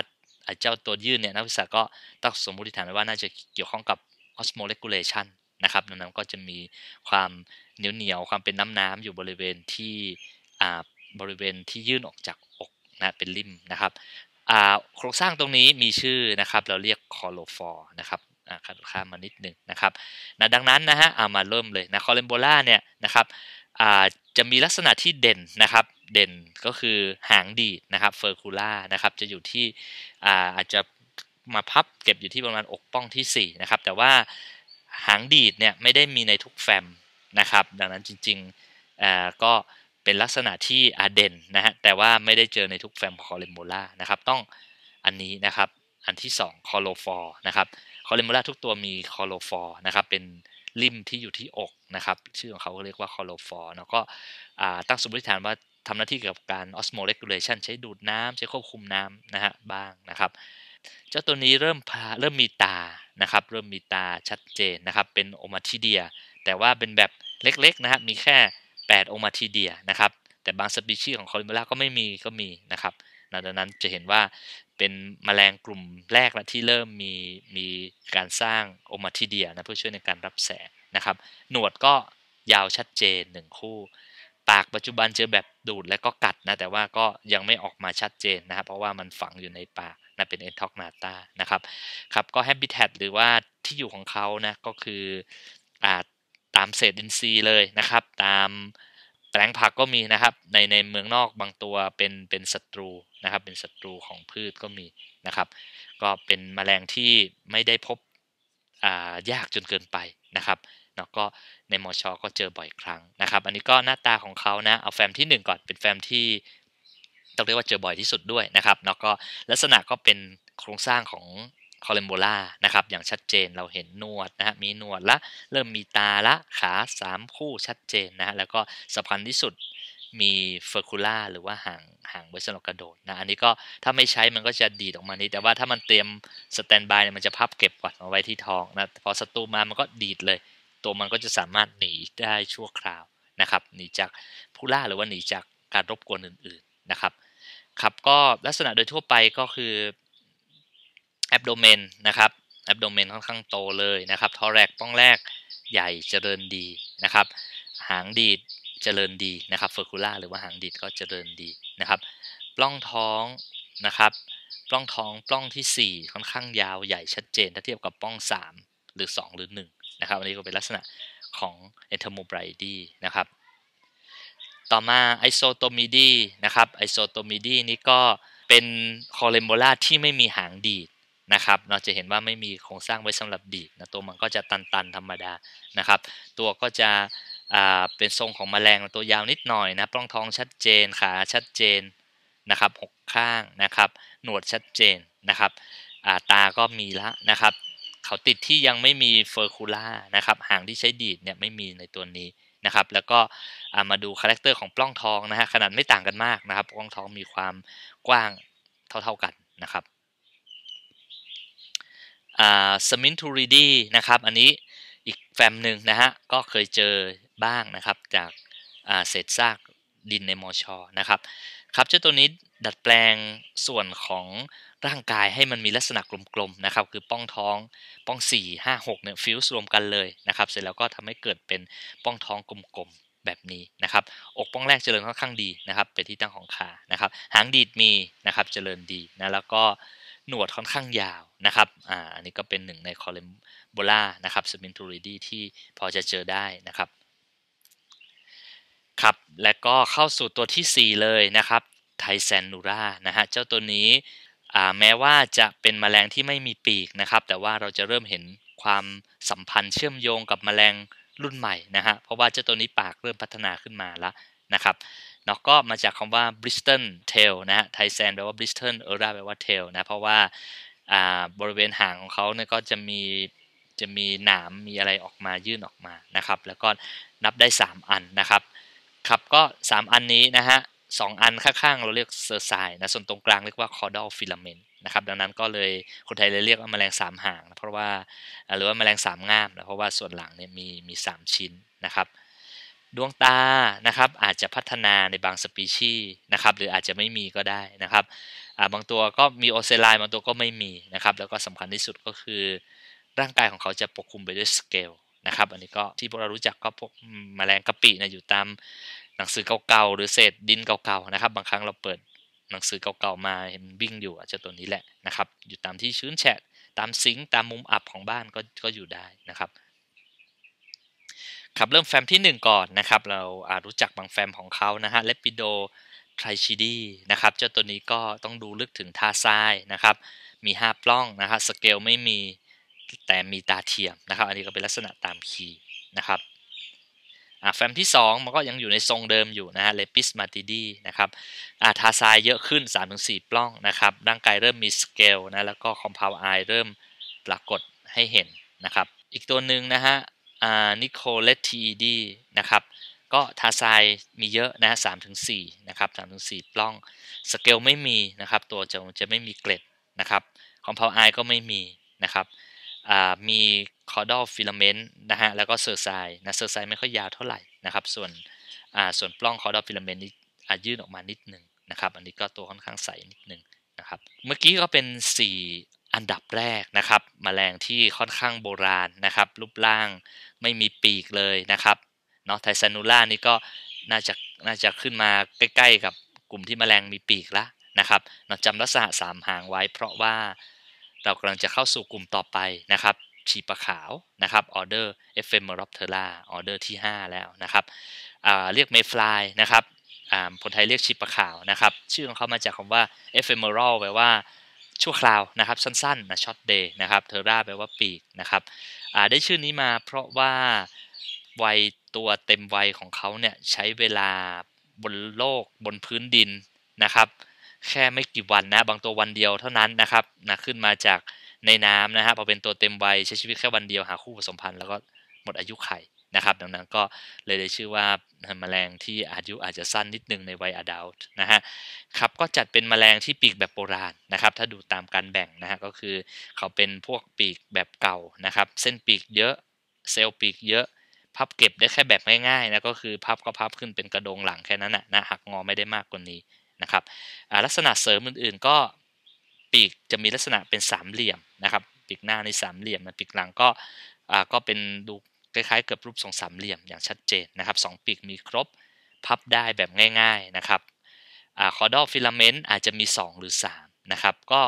เจ้าตัวยื่นเนี่ยนักวิทยาศรก็ตั้งสมมติฐานไว้ว่าน่าจะเกี่ยวข้องกับออสโมเลกูลเลชันะครับดังนั้นก็จะมีความเหนียวเหนียวความเป็นน้ำน้ำอยู่บริเวณที่บริเวณที่ยื่นออกจากอกนะเป็นริมนะครับโครงสร้างตรงนี้มีชื่อนะครับ เราเรียกคอโลฟอร์นะครับขัดข้ามมานิดหนึ่งนะครับนะดังนั้นนะฮะเอามาเริ่มเลยนะคอเลมโบล่าเนี่ยนะครับจะมีลักษณะที่เด่นนะครับเด่นก็คือหางดีดนะครับเฟอร์คูล่านะครับจะอยู่ที่อาอาจจะมาพับเก็บอยู่ที่ประมาณอกป้องที่4นะครับแต่ว่าหางดีดเนี่ยไม่ได้มีในทุกแฟมนะครับดังนั้นจริงๆก็เป็นลักษณะที่อาเด่นนะฮะแต่ว่าไม่ได้เจอในทุกแฟมคอเลมโบล่านะครับต้องอันนี้นะครับอันที่2คอโลฟอร์นะครับคอเลมโบล่าทุกตัวมีคอโลฟอร์นะครับเป็นริมที่อยู่ที่อกนะครับชื่อของเขาเรียกว่าคอโลฟอร์แล้วก็ตั้งสมมติฐานว่าทำหน้าที่เกี่ยวกับการ osmo regulation ใช้ดูดน้ำใช้ควบคุมน้ำนะฮะบ้างนะครับ เจ้าตัวนี้เริ่มพาเริ่มมีตานะครับ เริ่มมีตาชัดเจนนะครับ เป็นโอมาทีเดีย แต่ว่าเป็นแบบเล็กๆนะฮะมีแค่8โอมาทีเดียนะครับแต่บางสปีชีส์ของคอลิมบ่าก็ไม่มีก็มีนะครับดังนั้นจะเห็นว่าเป็นมแมลงกลุ่มแรกและที่เริ่มมีมีการสร้างโอมาทีเดียนะเพื่อช่วยในการรับแสงนะครับ หนวดก็ยาวชัดเจน1คู่ปากปัจจุบันเจอแบบดูดและก็กัดนะ แต่ว่าก็ยังไม่ออกมาชัดเจนนะครับ เพราะว่ามันฝังอยู่ในปากนะเป็นเอนท็อกนาตา นะครับครับก็แฮบิแทหรือว่าที่อยู่ของเขานะก็คืออ่าตามเศษดินซีเลยนะครับ ตามแปลงผักก็มีนะครับ ในในเมืองนอกบางตัวเป็นเป็นศัตรูนะครับ เป็นศัตรูของพืชก็มีนะครับ ก็เป็นแมลงที่ไม่ได้พบ อ่ายากจนเกินไปนะครับแล้วก็ในมอชอก็เจอบ่อยครั้งนะครับ อันนี้ก็หน้าตาของเขานะ เอาแฟ้มที่1ก่อน เป็นแฟ้มที่ต้องเรียกว่าเจอบ่อยที่สุดด้วยนะครับ แล้วก็ลักษณะก็เป็นโครงสร้างของคอเลมโบล่านะครับ อย่างชัดเจนเราเห็นนวดนะฮะ มีนวดละ เริ่มมีตาละ ขา3คู่ชัดเจนนะฮะ แล้วก็สำคัญที่สุดมีเฟอร์คูล่าหรือว่าหางหางไว้สำหรับกระโดดนะ อันนี้ก็ถ้าไม่ใช้มันก็จะดีดออกมานี้แต่ว่าถ้ามันเตรียมสแตนบายเนี่ยมันจะพับเก็บกวาดเอาไว้ที่ท้องนะ พอศัตรูมามันก็ดีดเลยตัวมันก็จะสามารถหนีได้ชั่วคราวนะครับหนีจากผู้ล่าหรือว่าหนีจากการรบกวนอื่นๆนะครับครับก็ลักษณะโดยทั่วไปก็คือแอบโดเมนนะครับแอบโดเมนค่อนข้างโตเลยนะครับท่อแรกป้องแรกใหญ่เจริญดีนะครับหางดีดเจริญดีนะครับเฟอร์คูล่าหรือว่าหางดีดก็เจริญดีนะครับปล้องท้องนะครับปล้องท้องปล้องที่ 4 ค่อนข้างยาวใหญ่ชัดเจนถ้าเทียบกับปล้อง 3 หรือ 2 หรือ 1นะครับอันนี้ก็เป็นลักษณะของเอนเทอร์โมไบรดีนะครับต่อมาไอโซโตมิดีนะครับไอโซโตมิดีนี่ก็เป็นคอเลมโบลาที่ไม่มีหางดีดนะครับเราจะเห็นว่าไม่มีโครงสร้างไว้สำหรับดีดนะตัวมันก็จะตันๆธรรมดานะครับ ตัวก็จะเป็นทรงของแมลงตัวยาวนิดหน่อยนะปล้องท้องชัดเจนขาชัดเจนนะครับหกข้างนะครับหนวดชัดเจนนะครับตาก็มีละนะครับเขาติดที่ยังไม่มีเฟอร์คูล่านะครับ หางที่ใช้ดีดเนี่ยไม่มีในตัวนี้นะครับ แล้วก็มาดูคาแรคเตอร์ของปล้องทองนะฮะ ขนาดไม่ต่างกันมากนะครับ ปล้องทองมีความกว้างเท่าๆกันนะครับสมินทูรีดีนะครับ อันนี้อีกแฟมหนึ่งนะฮะ ก็เคยเจอบ้างนะครับจากเศษซากดินในมอชอนะครับ ครับเจ้าตัวนี้ดัดแปลงส่วนของร่างกายให้มันมีลักษณะกลมๆนะครับ คือป้องท้อง ป้อง4 5 6เนี่ยฟิวส์รวมกันเลยนะครับ เสร็จแล้วก็ทำให้เกิดเป็นป้องท้องกลมๆแบบนี้นะครับ อกป้องแรกเจริญค่อนข้างดีนะครับเป็นที่ตั้งของขานะครับ หางดีดมีนะครับ เจริญดีนะ แล้วก็หนวดค่อนข้างยาวนะครับ อ่า อันนี้ก็เป็นหนึ่งในคอลัมโบล่านะครับสมินทูริดีที่พอจะเจอได้นะครับ ครับ และก็เข้าสู่ตัวที่ 4 เลยนะครับ ไทแซนนูรา นะฮะ เจ้าตัวนี้แม้ว่าจะเป็นแมลงที่ไม่มีปีกนะครับแต่ว่าเราจะเริ่มเห็นความสัมพันธ์เชื่อมโยงกับแมลงรุ่นใหม่นะฮะเพราะว่าเจ้าตัวนี้ปากเริ่มพัฒนาขึ้นมาแล้วนะครับนอกก็มาจากคำว่า b r i s t o n tail นะฮะไทแซนแปลว่า b r i s t o n เออร่าแปลว่า tail นะเพราะว่าบริเวณหางของเขาเนี่ยก็จะมีจะมีหนามมีอะไรออกมายื่นออกมานะครับ แล้วก็นับได้ 3 อันนะครับ ครับก็ 3 อันนี้นะฮะสองอันข้างๆเราเรียกเซอร์ไซนะส่วนตรงกลางเรียกว่าคอร์ดอลฟิลาเมนต์นะครับดังนั้นก็เลยคนไทยเลยเรียกว่าแมลงสามหางนะเพราะว่าหรือว่า แมลงสามง่ามนะเพราะว่าส่วนหลังเนี่ยมีมีสามชิ้นนะครับ ดวงตานะครับอาจจะพัฒนาในบางสปีชีส์นะครับ หรืออาจจะไม่มีก็ได้นะครับบางตัวก็มีโอเซาลบางตัวก็ไม่มีนะครับแล้วก็สำคัญที่สุดก็คือ ร่างกายของเขาจะปกคลุมไปด้วยสเกลนะครับอันนี้ก็ที่พวกเรารู้จักก็พวกแมลงกะปินะอยู่ตามหนังสือเก่าๆหรือเศษดินเก่าๆนะครับ บางครั้งเราเปิดหนังสือเก่าๆมาเห็นวิ่งอยู่อาจจะตัวนี้แหละนะครับ อยู่ตามที่ชื้นแฉะตามซิงตามมุมอับของบ้านก็ก็อยู่ได้นะครับครับเริ่มแฟ้มที่ 1 ก่อนนะครับ เราอารู้จักบางแฟ้มของเขานะฮะเลปิโดไทรชิดีนะครับเจ้าตัวนี้ก็ต้องดูลึกถึงท่าทรายนะครับ มี5ปล้องนะฮะสเกลไม่มีแต่มีตาเทียมนะครับ อันนี้ก็เป็นลักษณะตามคีย์นะครับอ่ะแฟ้มที่ 2 มันก็ยังอยู่ในทรงเดิมอยู่นะฮะเลปิสมาติดีนะครับอ่ะทาซายเยอะขึ้น 3-4 ปล้องนะครับ ร่างกายเริ่มมีสเกลนะแล้วก็คอมเพลไอเริ่มปรากฏให้เห็นนะครับ อีกตัวหนึ่งนะฮะอ่านิโคเลตทีดีนะครับ ก็ทาซายมีเยอะนะฮะสามถึงสี่นะครับสามถึงสี่ปล้องสเกลไม่มีนะครับ ตัวจะจะไม่มีเกล็ดนะครับคอมเพลไอก็ไม่มีนะครับอ่ามีคอร์ดอลฟิลาเมนต์นะฮะ แล้วก็เซอร์ไซน์นะเซอร์ไซน์ไม่ค่อยยาวเท่าไหร่นะครับ ส่วนอ่าส่วนปล้องคอร์ดอลฟิลาเมนต์นี้ยืดออกมานิดหนึ่งนะครับ อันนี้ก็ตัวค่อนข้างใสนิดหนึ่งนะครับ เมื่อกี้ก็เป็น 4 อันดับแรกนะครับมแมลงที่ค่อนข้างโบราณนะครับ รูปร่างไม่มีปีกเลยนะครับ เนาะไทซานูล่านี่ก็น่าจะน่าจะขึ้นมาใกล้ๆกับกลุ่มที่มแมลงมีปีกละนะครับเราจำลักษณะสามหางไว้เพราะว่าเรากำลังจะเข้าสู่กลุ่มต่อไปนะครับชีปลาขาวนะครับออเดอร์เ e ฟ h e รอปเทอร่าออเดอร์ที่ 5 แล้วนะครับเรียกเมฟลายนะครับคนไทยเรียกชีปลาขาวนะครับชื่อของเขามาจากคำว่าอฟเฟมอรอลแปลว่าชั่วคราวนะครับสั้นๆนะช็อตเดย์นะครับเทอร่าแปลว่าปีกนะครับได้ชื่อนี้มาเพราะว่าวัยตัวเต็มวัยของเขาเนี่ย ใช้เวลาบนโลกบนพื้นดินนะครับ แค่ไม่กี่วันนะ บางตัววันเดียวเท่านั้นนะครับนะขึ้นมาจากในน้ำนะฮะพอเป็นตัวเต็มวัยใช้ชีวิตแค่วันเดียวหาคู่ผสมพันธุ์แล้วก็หมดอายุไข่นะครับดังนั้นก็เลยได้ชื่อว่าแมลงที่อายุอาจจะสั้นนิดนึงในวัยอดัลต์นะฮะครับก็จัดเป็นแมลงที่ปีกแบบโบราณนะครับ ถ้าดูตามการแบ่งนะฮะก็คือ เขาเป็นพวกปีกแบบเก่านะครับ เส้นปีกเยอะเซลล์ปีกเยอะ พับเก็บได้แค่แบบง่ายๆนะก็คือพับก็พับขึ้นเป็นกระโดงหลังแค่นั้นนะนะหักงอไม่ได้มากกว่านี้นะครับลักษณะเสริมอื่น ๆก็ปีกจะมีลักษณะเป็นสามเหลี่ยมนะครับปีกหน้าในสามเหลี่ยมนะปีกหลังก็ก็เป็นดูคล้ายๆเกือบรูปทรงสามเหลี่ยมอย่างชัดเจนนะครับสองปีกมีครบ พับได้แบบง่าย ๆนะครับคอร์ดอลฟิลาเมนต์อาจจะมี 2 หรือ 3 นะครับ ก็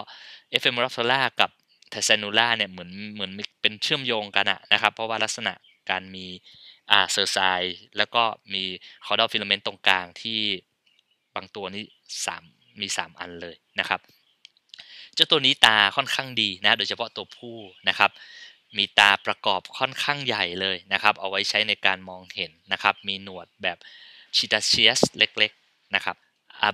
เอฟเฟมอรัฟลากับเทเซนูล่าเนี่ยเหมือนเหมือนเป็นเชื่อมโยงกันนะครับ เพราะว่าลักษณะการมีอ่าเซอร์ไซแล้วก็มีคอร์ดอลฟิลาเมนต์ตรงกลางที่บางตัวนี้3มี 3 อันเลยนะครับเจ้าตัวนี้ตาค่อนข้างดีนะ โดยเฉพาะตัวผู้นะครับ มีตาประกอบค่อนข้างใหญ่เลยนะครับ เอาไว้ใช้ในการมองเห็นนะครับ มีหนวดแบบชิตาเชียสเล็กๆนะครับ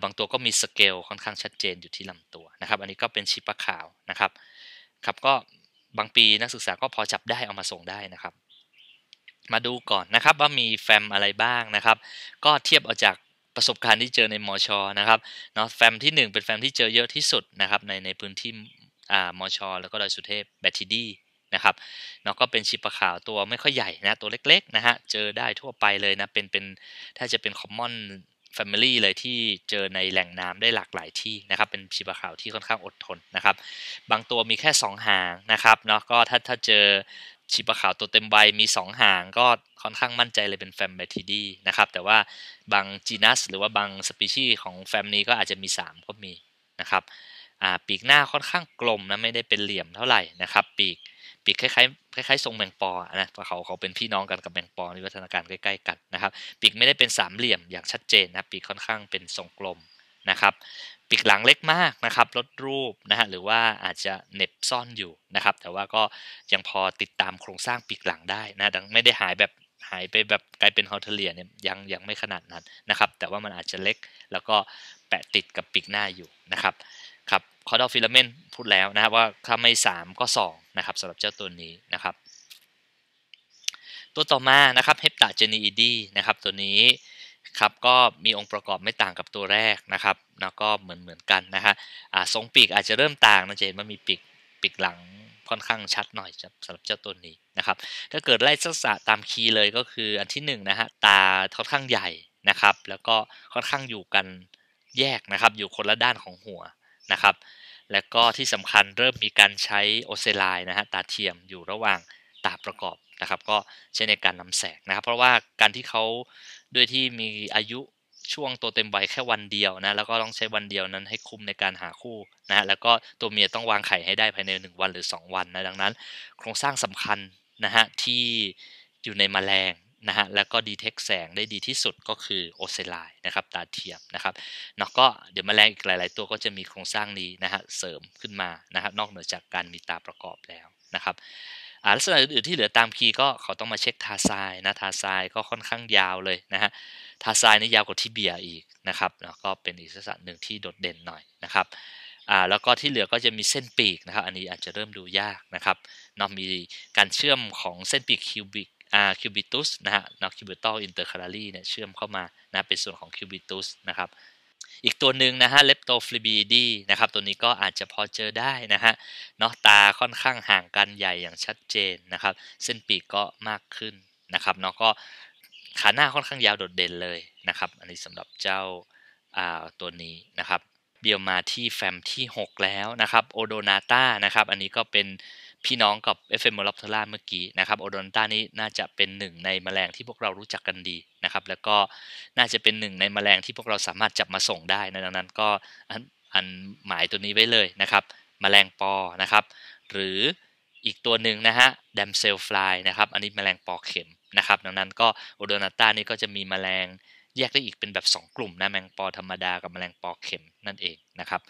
บางตัวก็มีสเกลค่อนข้างชัดเจนอยู่ที่ลำตัวนะครับ อันนี้ก็เป็นชิปะขาวนะครับ ครับ ก็บางปีนักศึกษาก็พอจับได้เอามาส่งได้นะครับ มาดูก่อนนะครับว่ามีแฟมอะไรบ้างนะครับ ก็เทียบเอาจากประสบการณ์ที่เจอในมอชอนะครับเนาะแฟมที่ 1 เป็นแฟมที่เจอเยอะที่สุดนะครับในในพื้นที่อ่ามอชอแล้วก็ดอยสุเทพแบททีดีนะครับเนาะก็เป็นชิปขาวตัวไม่ค่อยใหญ่นะตัวเล็กๆนะฮะเจอได้ทั่วไปเลยนะเป็นเป็นถ้าจะเป็นคอมมอนแฟมิลี่เลยที่เจอในแหล่งน้ำได้หลากหลายที่นะครับเป็นชิบะขาวที่ค่อนข้างอดทนนะครับ บางตัวมีแค่ 2 หางนะครับเนาะก็ถ้าถ้าเจอชิปะขาวตัวเต็มใบมี2หางก็ค่อนข้างมั่นใจเลยเป็นแฟมแบทีดีนะครับแต่ว่าบางจีนัสหรือว่าบางสปีชีของแฟมนี้ก็อาจจะมี3ก็มีนะครับปีกหน้าค่อนข้างกลมนะไม่ได้เป็นเหลี่ยมเท่าไหร่นะครับปีกปีกคล้ายๆคล้ายๆทรงแมงปอนะเะเขาเขาเป็นพี่น้องกันกับแมงปอมีวัฒนาการใกล้ๆกันนะครับปีกไม่ได้เป็นสามเหลี่ยมอย่างชัดเจนนะปีกค่อนข้างเป็นทรงกลมนะครับปีกหลังเล็กมากนะครับลดรูปนะฮะหรือว่าอาจจะเน็บซ่อนอยู่นะครับ แต่ว่าก็ยังพอติดตามโครงสร้างปีกหลังได้นะดังไม่ได้หายแบบหายไปแบบกลายเป็นฮอเทเลียเนี่ยยังยังไม่ขนาดนั้นนะครับแต่ว่ามันอาจจะเล็กแล้วก็แปะติดกับปีกหน้าอยู่นะครับครับคอร์ดอฟิลาเมนต์พูดแล้วนะครับว่าถ้าไม่ 3 ก็2นะครับสำหรับเจ้าตัวนี้นะครับ ตัวต่อมานะครับเฮปตาเจนีดีนะครับ ตัวนี้ครับก็มีองค์ประกอบไม่ต่างกับตัวแรกนะครับแล้วก็เหมือนเหมือนกันนะฮะทรงปีกอาจจะเริ่มต่างนะจะเห็นว่ามีปีกปีกหลังค่อนข้างชัดหน่อยสำหรับเจ้าตัวนี้นะครับ ถ้าเกิดไล่ศักษะตามคีย์เลยก็คืออันที่1นนะฮะตาค่อนข้างใหญ่นะครับ แล้วก็ค่อนข้างอยู่กันแยกนะครับ อยู่คนละด้านของหัวนะครับ และก็ที่สำคัญเริ่มมีการใช้โอเซไลนะฮะตาเทียมอยู่ระหว่างตาประกอบนะครับ ก็ใช้ในการนำแสงนะครับ เพราะว่าการที่เขาด้วยที่มีอายุช่วงตัวเต็มใบแค่วันเดียวนะแล้วก็ต้องใช้วันเดียวนั้นให้คุ้มในการหาคู่นะแล้วก็ตัวเมียต้องวางไข่ให้ได้ภายใน1วันหรือ2วันนะ ดังนั้น โครงสร้างสำคัญนะฮะที่อยู่ในมแมลงนะฮะแล้วก็ดีเทคแสงได้ดีที่สุดก็คือโอเซไลนะครับ ตาเทียมนะครับแน้วก็เดี๋ยวมแมลงอีกหลาย ๆ ตัวก็จะมีโครงสร้างนี้นะฮะเสริมขึ้นมานะครับนอกเหนือจากการมีตาประกอบแล้วนะครับลักษณะอื่นๆที่เหลือตามคีย์ก็เขาต้องมาเช็คทาซายนะทาซายก็ค่อนข้างยาวเลยนะฮะทาซายนี่ยาวกว่าที่เบียอีกนะครับแล้วก็เป็นอีกลักษณะหนึ่งที่โดดเด่นหน่อยนะครับ อ่า แล้วก็ที่เหลือก็จะมีเส้นปีกนะครับ อันนี้อาจจะเริ่มดูยากนะครับนอกมีการเชื่อมของเส้นปีกคิวบิกอ่าคิวบิตุสนะฮะนอกคิวบิตอลอินเตอร์คารารีเนี่ยเชื่อมเข้ามานะ เป็นส่วนของคิวบิตุสนะครับอีกตัวหนึ่งนะฮะเลปโตฟลิบีดีนะครับ ตัวนี้ก็อาจจะพอเจอได้นะฮะเนาะตาค่อนข้างห่างกันใหญ่อย่างชัดเจนนะครับเส้นปีกก็มากขึ้นนะครับเนาะก็ขาหน้าค่อนข้างยาวโดดเด่นเลยนะครับ อันนี้สำหรับเจ้าตัวนี้นะครับเบียวมาที่แฟมที่ 6 แล้วนะครับ โอโดนาต้านะครับ อันนี้ก็เป็นพี่น้องกับเอ m อ r o p t e r าเมื่อกี้นะครับโอดอนต้านี่น่าจะเป็นหนึ่งในแมลงที่พวกเรารู้จักกันดีนะครับ แล้วก็น่าจะเป็นหนึ่งในแมลงที่พวกเราสามารถจับมาส่งได้นะดังนั้น ก็อันหมายตัวนี้ไว้เลยนะครับ แมลงปอนะครับ หรืออีกตัวหนึ่งนะฮะดัมเซลฟลายนะครับอันนี้แมลงปอเข็มนะครับ ดังนั้นก็โอโดนาต้านี่ก็จะมีแมลงแยกได้อีกเป็นแบบ2กลุ่มนะแมลงปอธรรมดากับแมลงปอเข็มนั่นเองนะครับ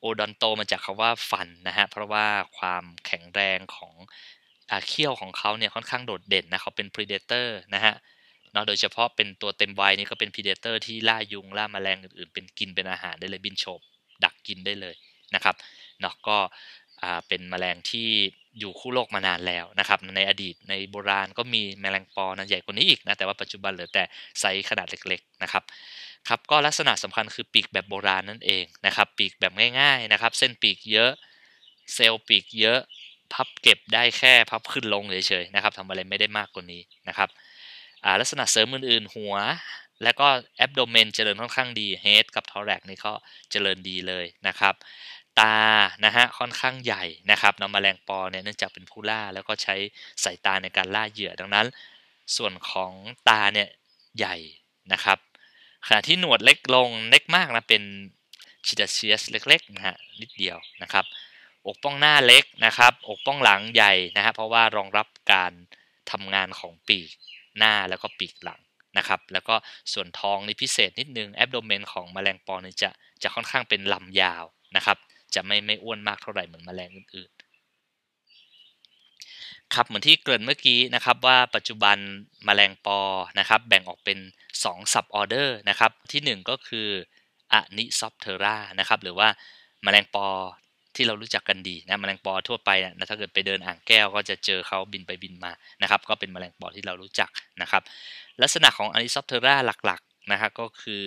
โอดอนโตมาจากคาว่าฟันนะฮะ เพราะว่าความแข็งแรงของเขี้ยวของเขาเนี่ยค่อนข้างโดดเด่นนะเขาเป็นพรีเดเตอร์นะฮะเนาะโดยเฉพาะเป็นตัวเต็มวัยนี่ก็เป็นพรีเดเตอร์ที่ล่ายุง ล่ามาแมลงอื่นๆเป็นกินเป็นอาหารได้เลยบินโฉบดักกินได้เลยนะครับเนาะก็เป็นแมลงที่อยู่คู่โลกมานานแล้วนะครับ ในอดีตในโบราณก็มีแมลงปอนะใหญ่กว่านี้อีกนะแต่ว่าปัจจุบันเหลือแต่ไซส์ขนาดเล็กๆนะครับครับก็ลักษณะสำคัญคือปีกแบบโบราณนั่นเองนะครับ ปีกแบบง่าย ๆนะครับ เส้นปีกเยอะเซลล์ปีกเยอะพับเก็บได้แค่พับขึ้นลงเฉยๆนะครับทำอะไรไม่ได้มากกว่านี้นะครับลักษณะเสริมอื่น ๆ หัว และก็แอบโดเมนเจริญค่อนข้างดีเฮดกับทอแรกนี่ก็เจริญดีเลยนะครับตานะฮะ ค่อนข้างใหญ่นะครับเนาะแมลงปอเนี่ยเนื่องจากเป็นผู้ล่า แล้วก็ใช้สายตาในการล่าเหยื่อ ดังนั้น ส่วนของตาเนี่ยใหญ่นะครับ ขณะที่หนวดเล็กลง เล็กมากนะ เป็นชิตาเชียสเล็กๆนะฮะ นิดเดียวนะครับ อกป้องหน้าเล็กนะครับ อกป้องหลังใหญ่นะฮะ เพราะว่ารองรับการทำงานของปีกหน้า แล้วก็ปีกหลังนะครับ แล้วก็ส่วนท้องนี่พิเศษนิดนึงแอบโดเมนของแมลงปอเนี่จะจะค่อนข้างเป็นลำยาวนะครับจะไม่ไม่อ้วนมากเท่าไหร่เหมือนแมลงอื่นๆครับเหมือนที่เกริ่นเมื่อกี้นะครับว่าปัจจุบันแมลงปอ นะครับแบ่งออกเป็น2สับออเดอร์นะครับ ที่ 1 ก็คืออะนิซอปเทรานะครับหรือว่าแมลงปอที่เรารู้จักกันดีนะแมลงปอทั่วไปนะถ้าเกิดไปเดินอ่างแก้วก็จะเจอเขาบินไปบินมา นะครับ ก็เป็นแมลงปอที่เรารู้จักนะครับ ลักษณะของอนิซอปเทราหลักๆนะครับก็คือ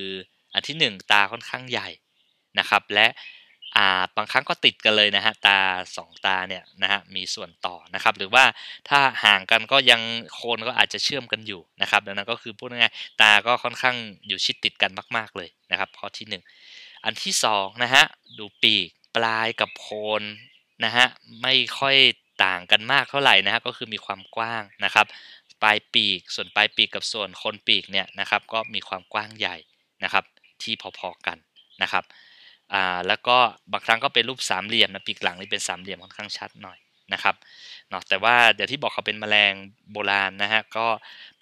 อันที่ 1 ตาค่อนข้างใหญ่นะครับ และอ่าบางครั้งก็ติดกันเลยนะฮะตา 2 ตาเนี่ยนะฮะมีส่วนต่อนะครับ หรือว่าถ้าห่างกันก็ยังโคนก็อาจจะเชื่อมกันอยู่นะครับดังนั้นก็คือพูดง่ายๆตา ก็ค่อนข้างอยู่ชิดติดกันมาก ๆเลยนะครับข้อที่ 1 อันที่2นะฮะดูปีกปลายกับโคนนะฮะไม่ค่อยต่างกันมากเท่าไหร่นะฮะก็คือมีความกว้างนะครับ ปลายปีกส่วนปลายปีกกับส่วนโคนปีกเนี่ยนะครับก็มีความกว้างใหญ่นะครับที่พอๆกันนะครับอ่าแล้วก็บางครั้งก็เป็นรูปสามเหลี่ยมนะปีกหลังนี่เป็นสามเหลี่ยมค่อนข้างชัดหน่อยนะครับเนาะแต่ว่าเดี๋ยวที่บอกเขาเป็นแมลงโบราณนะฮะก็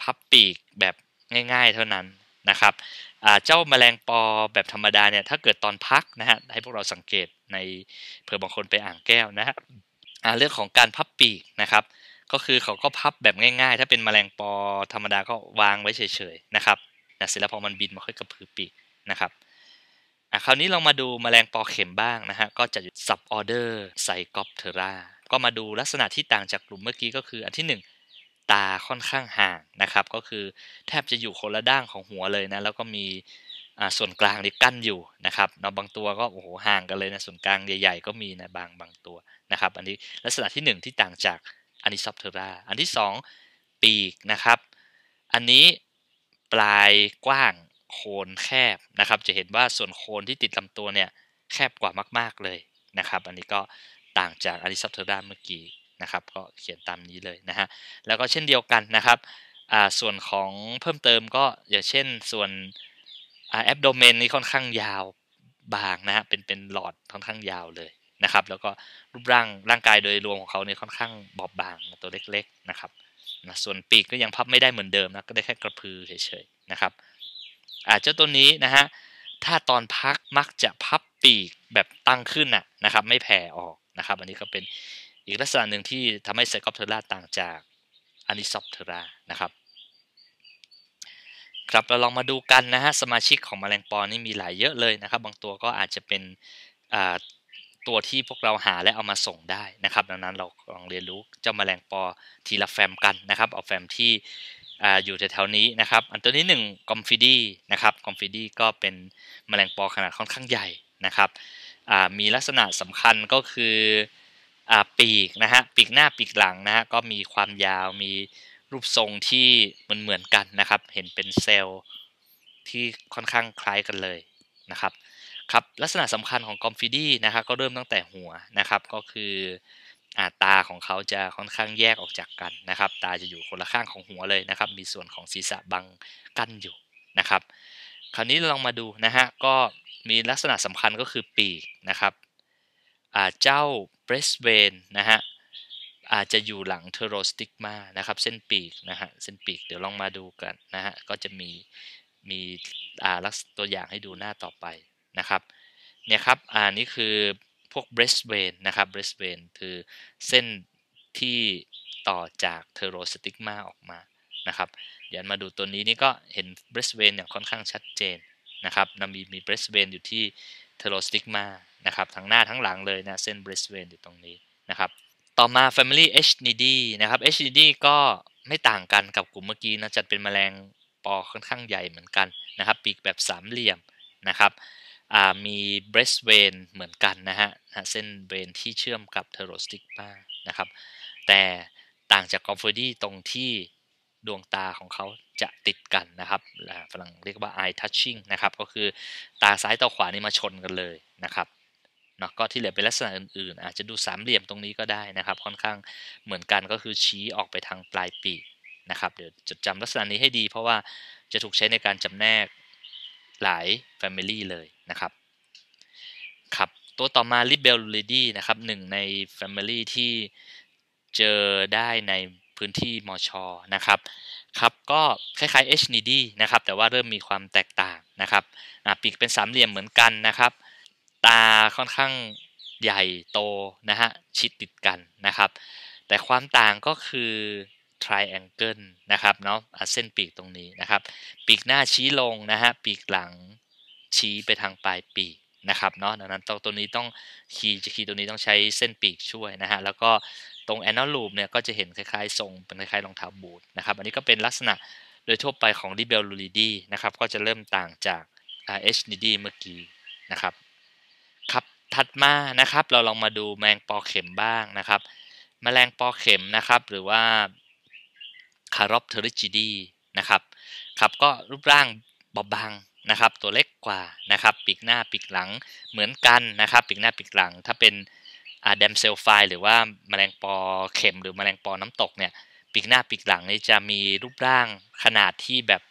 พับปีกแบบง่ายๆ เท่านั้นนะครับเจ้าแมลงปอแบบธรรมดาเนี่ยถ้าเกิดตอนพักนะฮะให้พวกเราสังเกตในเผื่อบางคนไปอ่างแก้วนะฮะเรื่องของการพับปีกนะครับ ก็คือเขาก็พับแบบง่าย ๆ ถ้าเป็นแมลงปอธรรมดาก็วางไว้เฉยๆนะครับเสร็จแล้วพอมันบินมันค่อยกระพือปีกนะครับอ่ะคราวนี้เรามาดูมแมลงปอเข็มบ้างนะฮะก็จะอยู่ sub order c y c อ p เทรา ก็มาดูลักษณะที่ต่างจากกลุ่มเมื่อกี้ก็คือ อันที่ 1 ตาค่อนข้างห่างนะครับก็คือแทบจะอยู่คนละด้านของหัวเลยนะแล้วก็มีส่วนกลางนี่กั้นอยู่นะครับเนาะบางตัวก็โอ้โหห่างกันเลยนะส่วนกลางใหญ่ ๆ ก็มีนะบางบางตัวนะครับอันนี้ลักษณะที่1ที่ต่างจากอันนี้ซอฟเทราอันที่ 2 ปีกนะครับ อันนี้ปลายกว้างโคนแคบนะครับจะเห็นว่าส่วนโคนที่ติดลำตัวเนี่ยแคบกว่ามาก ๆเลยนะครับ อันนี้ก็ต่างจากอาริซัพเทอร์ดาเมื่อกี้นะครับ ก็เขียนตามนี้เลยนะฮะแล้วก็เช่นเดียวกันนะครับส่วนของเพิ่มเติมก็อย่างเช่นส่วนแอปโดเมนนี้ค่อนข้างยาวบางนะฮะเป็นเป็นหลอดค่อนข้างยาวเลยนะครับ แล้วก็รูปร่างร่างกายโดยรวมของเขาเนี่ยค่อนข้างบอบบางตัวเล็กๆนะครับนะส่วนปีกก็ยังพับไม่ได้เหมือนเดิมนะก็ได้แค่กระพือเฉยๆนะครับอาเจ้าตัวนี้นะฮะ ถ้าตอนพักมักจะพับปีกแบบตั้งขึ้นน่ะนะครับ ไม่แผ่ออกนะครับ อันนี้ก็เป็นอีกลักษณะหนึ่งที่ทำให้ไซกอปเทอร่าต่างจากอานิซอปเทอร่านะครับครับเราลองมาดูกันนะฮะสมาชิกของมแมลงปอนี่มีหลายเยอะเลยนะครับบางตัวก็อาจจะเป็นตัวที่พวกเราหาและเอามาส่งได้นะครับ ดังนั้นเราลองเรียนรู้เจ้ามาแมลงปอทีละแฟมกันนะครับเอาแฟมที่ออยู่แถวๆนี้นะครับ อันตัวนี้1กอมฟิดีนะครับกอมฟิดีก็เป็นแมลงปอขนาดค่อนข้างใหญ่นะครับมีลักษณะสำคัญก็คืออปีกนะฮะปีกหน้าปีกหลังนะฮะก็มีความยาวมีรูปทรงที่มันเหมือนกันนะครับ เห็นเป็นเซลล์ที่ค่อนข้างคล้ายกันเลยนะครับครับลักษณะสำคัญของกอมฟิดีนะครับ ก็เริ่มตั้งแต่หัวนะครับก็คือตาของเขาจะค่อนข้างแยกออกจากกันนะครับ ตาจะอยู่คนละข้างของหัวเลยนะครับ มีส่วนของศีรษะบังกั้นอยู่นะครับ คราวนี้ลองมาดูนะฮะ ก็มีลักษณะสำคัญก็คือปีกนะครับเจ้าเบรสเวนนะฮะอาจจะอยู่หลังเทโรสติกมานะครับ เส้นปีกนะฮะ เส้นปีก เดี๋ยวลองมาดูกันนะฮะ ก็จะมีมีลักษณะตัวอย่างให้ดูหน้าต่อไปนะครับ เนี่ยครับอันนี้คือพวก breast vein นะครับ breast vein คือเส้นที่ต่อจากเทโรสติกมาออกมานะครับยันมาดูตัวนี้นี่ก็เห็น breast vein อย่างค่อนข้างชัดเจนนะครับนมีมี breast vein อยู่ที่เทโรสติกมานะครับทั้งหน้าทั้งหลังเลยนะเส้น breast vein อยู่ตรงนี้นะครับต่อมา family h n i d นะครับ h n i d ก็ไม่ต่างกันกับกลุ่มเมื่อกี้นะจัดเป็นแมลงปอค่อนข้างใหญ่เหมือนกันนะครับ ปีกแบบสามเหลี่ยมนะครับมีเบรสเวนเหมือนกันนะฮะเส้นเบนที่เชื่อมกับเทโรสติกมานะครับ แต่ต่างจากคอมฟอร์ดี้ตรงที่ดวงตาของเขาจะติดกันนะครับฝรั่งเรียกว่า eye touching นะครับ ก็คือตาซ้ายต่อขวานี่มาชนกันเลยนะครับนะก็ที่เหลือเป็นลักษณะอื่นๆ อาจจะดูสามเหลี่ยมตรงนี้ก็ได้นะครับ ค่อนข้างเหมือนกันก็คือชี้ออกไปทางปลายปีกนะครับเดี๋ยวจดจำลักษณะนี้ให้ดี เพราะว่าจะถูกใช้ในการจำแนกหลาย Family เลยนะครับครับตัวต่อมา l i b e l l a d y นะครับหนึ่งใน Family ที่เจอได้ในพื้นที่มอชอนะครับ ครับ ก็คล้าย ๆ h n d นะครับ แต่ว่าเริ่มมีความแตกต่างนะครับปีกเป็นสามเหลี่ยมเหมือนกันนะครับ ตาค่อนข้างใหญ่โตนะฮะชิดติดกันนะครับ แต่ความต่างก็คือ triangle นะครับเนาะเส้นปีกตรงนี้นะครับปีกหน้าชี้ลงนะฮะปีกหลังชี้ไปทางปลายปีกนะครับเนาะดังนั้นตรงตัวนี้ต้องคีย์คีย์ตัวนี้ต้องใช้เส้นปีกช่วยนะฮะแล้วก็ตรง anal loop เนี่ยก็จะเห็นคล้าย ๆ ทรงเป็นคล้ายๆรองเท้าบูทนะครับ อันนี้ก็เป็นลักษณะโดยทั่วไปของ r i b e l l u l i d i นะครับก็จะเริ่มต่างจาก h n ี d ีเมื่อกี้นะครับครับถัดมานะครับเราลองมาดูแมงปอเข็มบ้างนะครับมแมลงปอเข็มนะครับหรือว่าคารอปเทอริจิดีนะครับ ครับก็รูปร่างบอบบางนะครับ ตัวเล็กกว่านะครับ ปีกหน้าปีกหลังเหมือนกันนะครับ ปีกหน้าปีกหลัง ถ้าเป็นอะเดมเซลไฟหรือว่าแมลงปอเข็มหรือแมลงปอน้ำตกเนี่ย ปีกหน้าปีกหลังนี่จะมีรูปร่างขนาดที่แบบ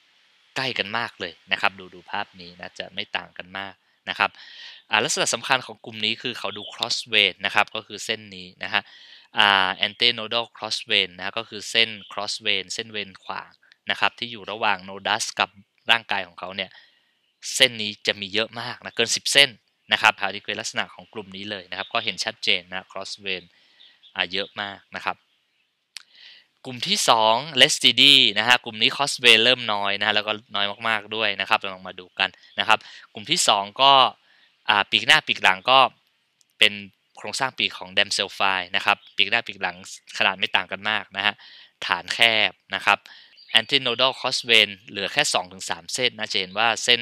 ใกล้กันมากเลยนะครับ ดูดูภาพนี้นะจะไม่ต่างกันมากนะครับ ลักษณะสำคัญของกลุ่มนี้คือเขาดูครอสเว e นะครับ ก็คือเส้นนี้นะฮะแอนเตโนดอลครอสเวนนะก็คือเส้นครอสเวนเส้นเวนขวางนะครับที่อยู่ระหว่างโนดัสกับร่างกายของเขาเนี่ยเส้นนี้จะมีเยอะมากนะเกิน 10 เส้นนะครับพาที่เป็นลักษณะของกลุ่มนี้เลยนะครับก็เห็นชัดเจนนะครอสเวนเยอะมากนะครับกลุ่มที่2 less TD นะฮะกลุ่มนี้คอสเวเริ่มน้อยนะฮะแล้วก็น้อยมากๆด้วยนะครับลองมาดูกันนะครับกลุ่มที่ 2 ก็ปีกหน้าปีกหลังก็เป็นโครงสร้างปีกของเดมเซลฟายนะครับปีกหน้าปีกหลังขนาดไม่ต่างกันมากนะฮะฐานแคบนะครับแนตินโนดอลคอสเวนเหลือแค่ 2-3เส้นนะจะเห็นว่าเส้น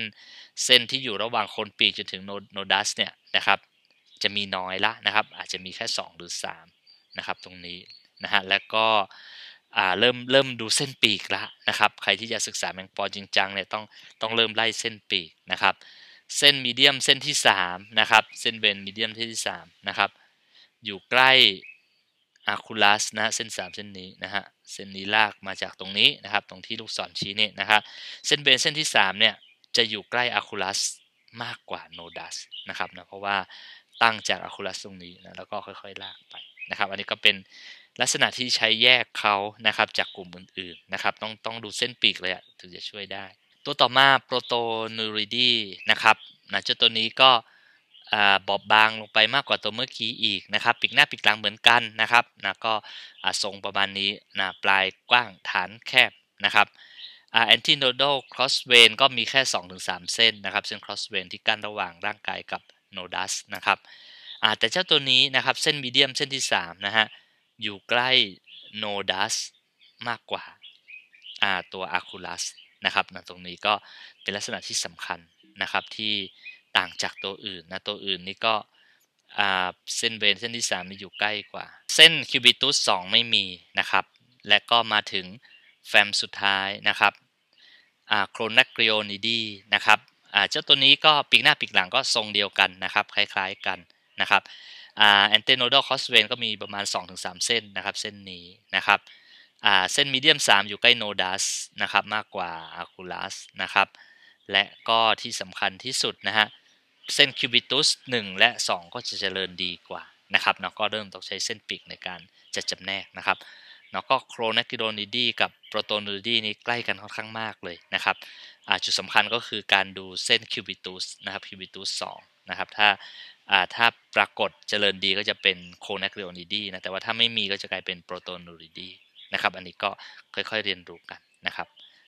เส้นที่อยู่ระหว่างโคนปีกจนถึงโนดัสเนี่ยนะครับ จะมีน้อยละนะครับ อาจจะมีแค่ 2 หรือ3นะครับ ตรงนี้นะฮะแล้วก็เริ่มเริ่มดูเส้นปีกละนะครับ ใครที่จะศึกษาแมงปอจริงจังเนี่ยต้องต้องเริ่มไล่เส้นปีกนะครับเส้นมีเดียมเส้นที่3นะครับเส้นเบนมีเดียมเส้นที่3นะครับ อยู่ใกล้อะคูลัสนะเส้น3 เส้นนี้นะฮะเส้นนี้ลากมาจากตรงนี้นะครับตรงที่ลูกศรชี้นี่นะครับเส้นเบนเส้นที่3เนี่ยจะอยู่ใกล้อะคูลัสมากกว่าโนดัสนะครับนะเพราะว่าตั้งจากอะคูลัสตรงนี้นะแล้วก็ค่อยๆ ลากไปนะครับ อันนี้ก็เป็นลักษณะที่ใช้แยกเขานะครับจากกลุ่มอื่นๆนะครับต้องต้องดูเส้นปีกเลยอะถึงจะช่วยได้ตัวต่อมาโปรโตนูริดีนะครับนะเจ้าตัวนี้ก็บอบบางลงไปมากกว่าตัวเมื่อกี้อีกนะครับปีกหน้าปีกหลังเหมือนกันนะครับนะก็ทรงประมาณนี้นะปลายกว้างฐานแคบนะครับแอนติโนโดลครอสเวนก็มีแค่ 2-3 เส้นนะครับเส้นครอสเวนที่กั้นระหว่างร่างกายกับโนดัสนะครับแต่เจ้าตัวนี้นะครับเส้นมีเดียมเส้นที่3นะฮะอยู่ใกล้โนดัสมากกว่าตัวอะคูลัสนะครับนะตรงนี้ก็เป็นลักษณะที่สำคัญนะครับที่ต่างจากตัวอื่นนะตัวอื่นนี่ก็เส้นเวนเส้นที่3นี่อยู่ใกล้กว่าเส้นคิวบิตุส2ไม่มีนะครับ และก็มาถึงแฟมสุดท้ายนะครับโครนักเรีโอนิดีนะครับ เจ้าตัวนี้ก็ปีกหน้าปีกหลังก็ทรงเดียวกันนะครับ คล้ายๆกันนะครับแอนเตโนดอลคอสเวนก็มีประมาณ 2-3 เส้นนะครับเส้นนี้นะครับเส้นมีเดียม 3 อยู่ใกล้โนดัสนะครับมากกว่าอาคูลัสนะครับและก็ที่สำคัญที่สุดนะฮะเส้นคิวบิตุส1และ 2 ก็จะเจริญดีกว่านะครับเนาะก็เริ่มต้องใช้เส้นปีกในการจัดจำแนกนะครับเนาะก็โครนักิโดนิดีกับโปรโตนูดีนี้ใกล้กันค่อนข้างมากเลยนะครับจุดสำคัญก็คือการดูเส้นคิวบิตุสนะครับคิวบิตุส2นะครับถ้าถ้าปรากฏเจริญดีก็จะเป็นโคนักิโดนิดีนะแต่ว่าถ้าไม่มีก็จะกลายเป็นโปรโตนูดีนะครับ อันนี้ก็ค่อยๆเรียนรู้กันนะครับ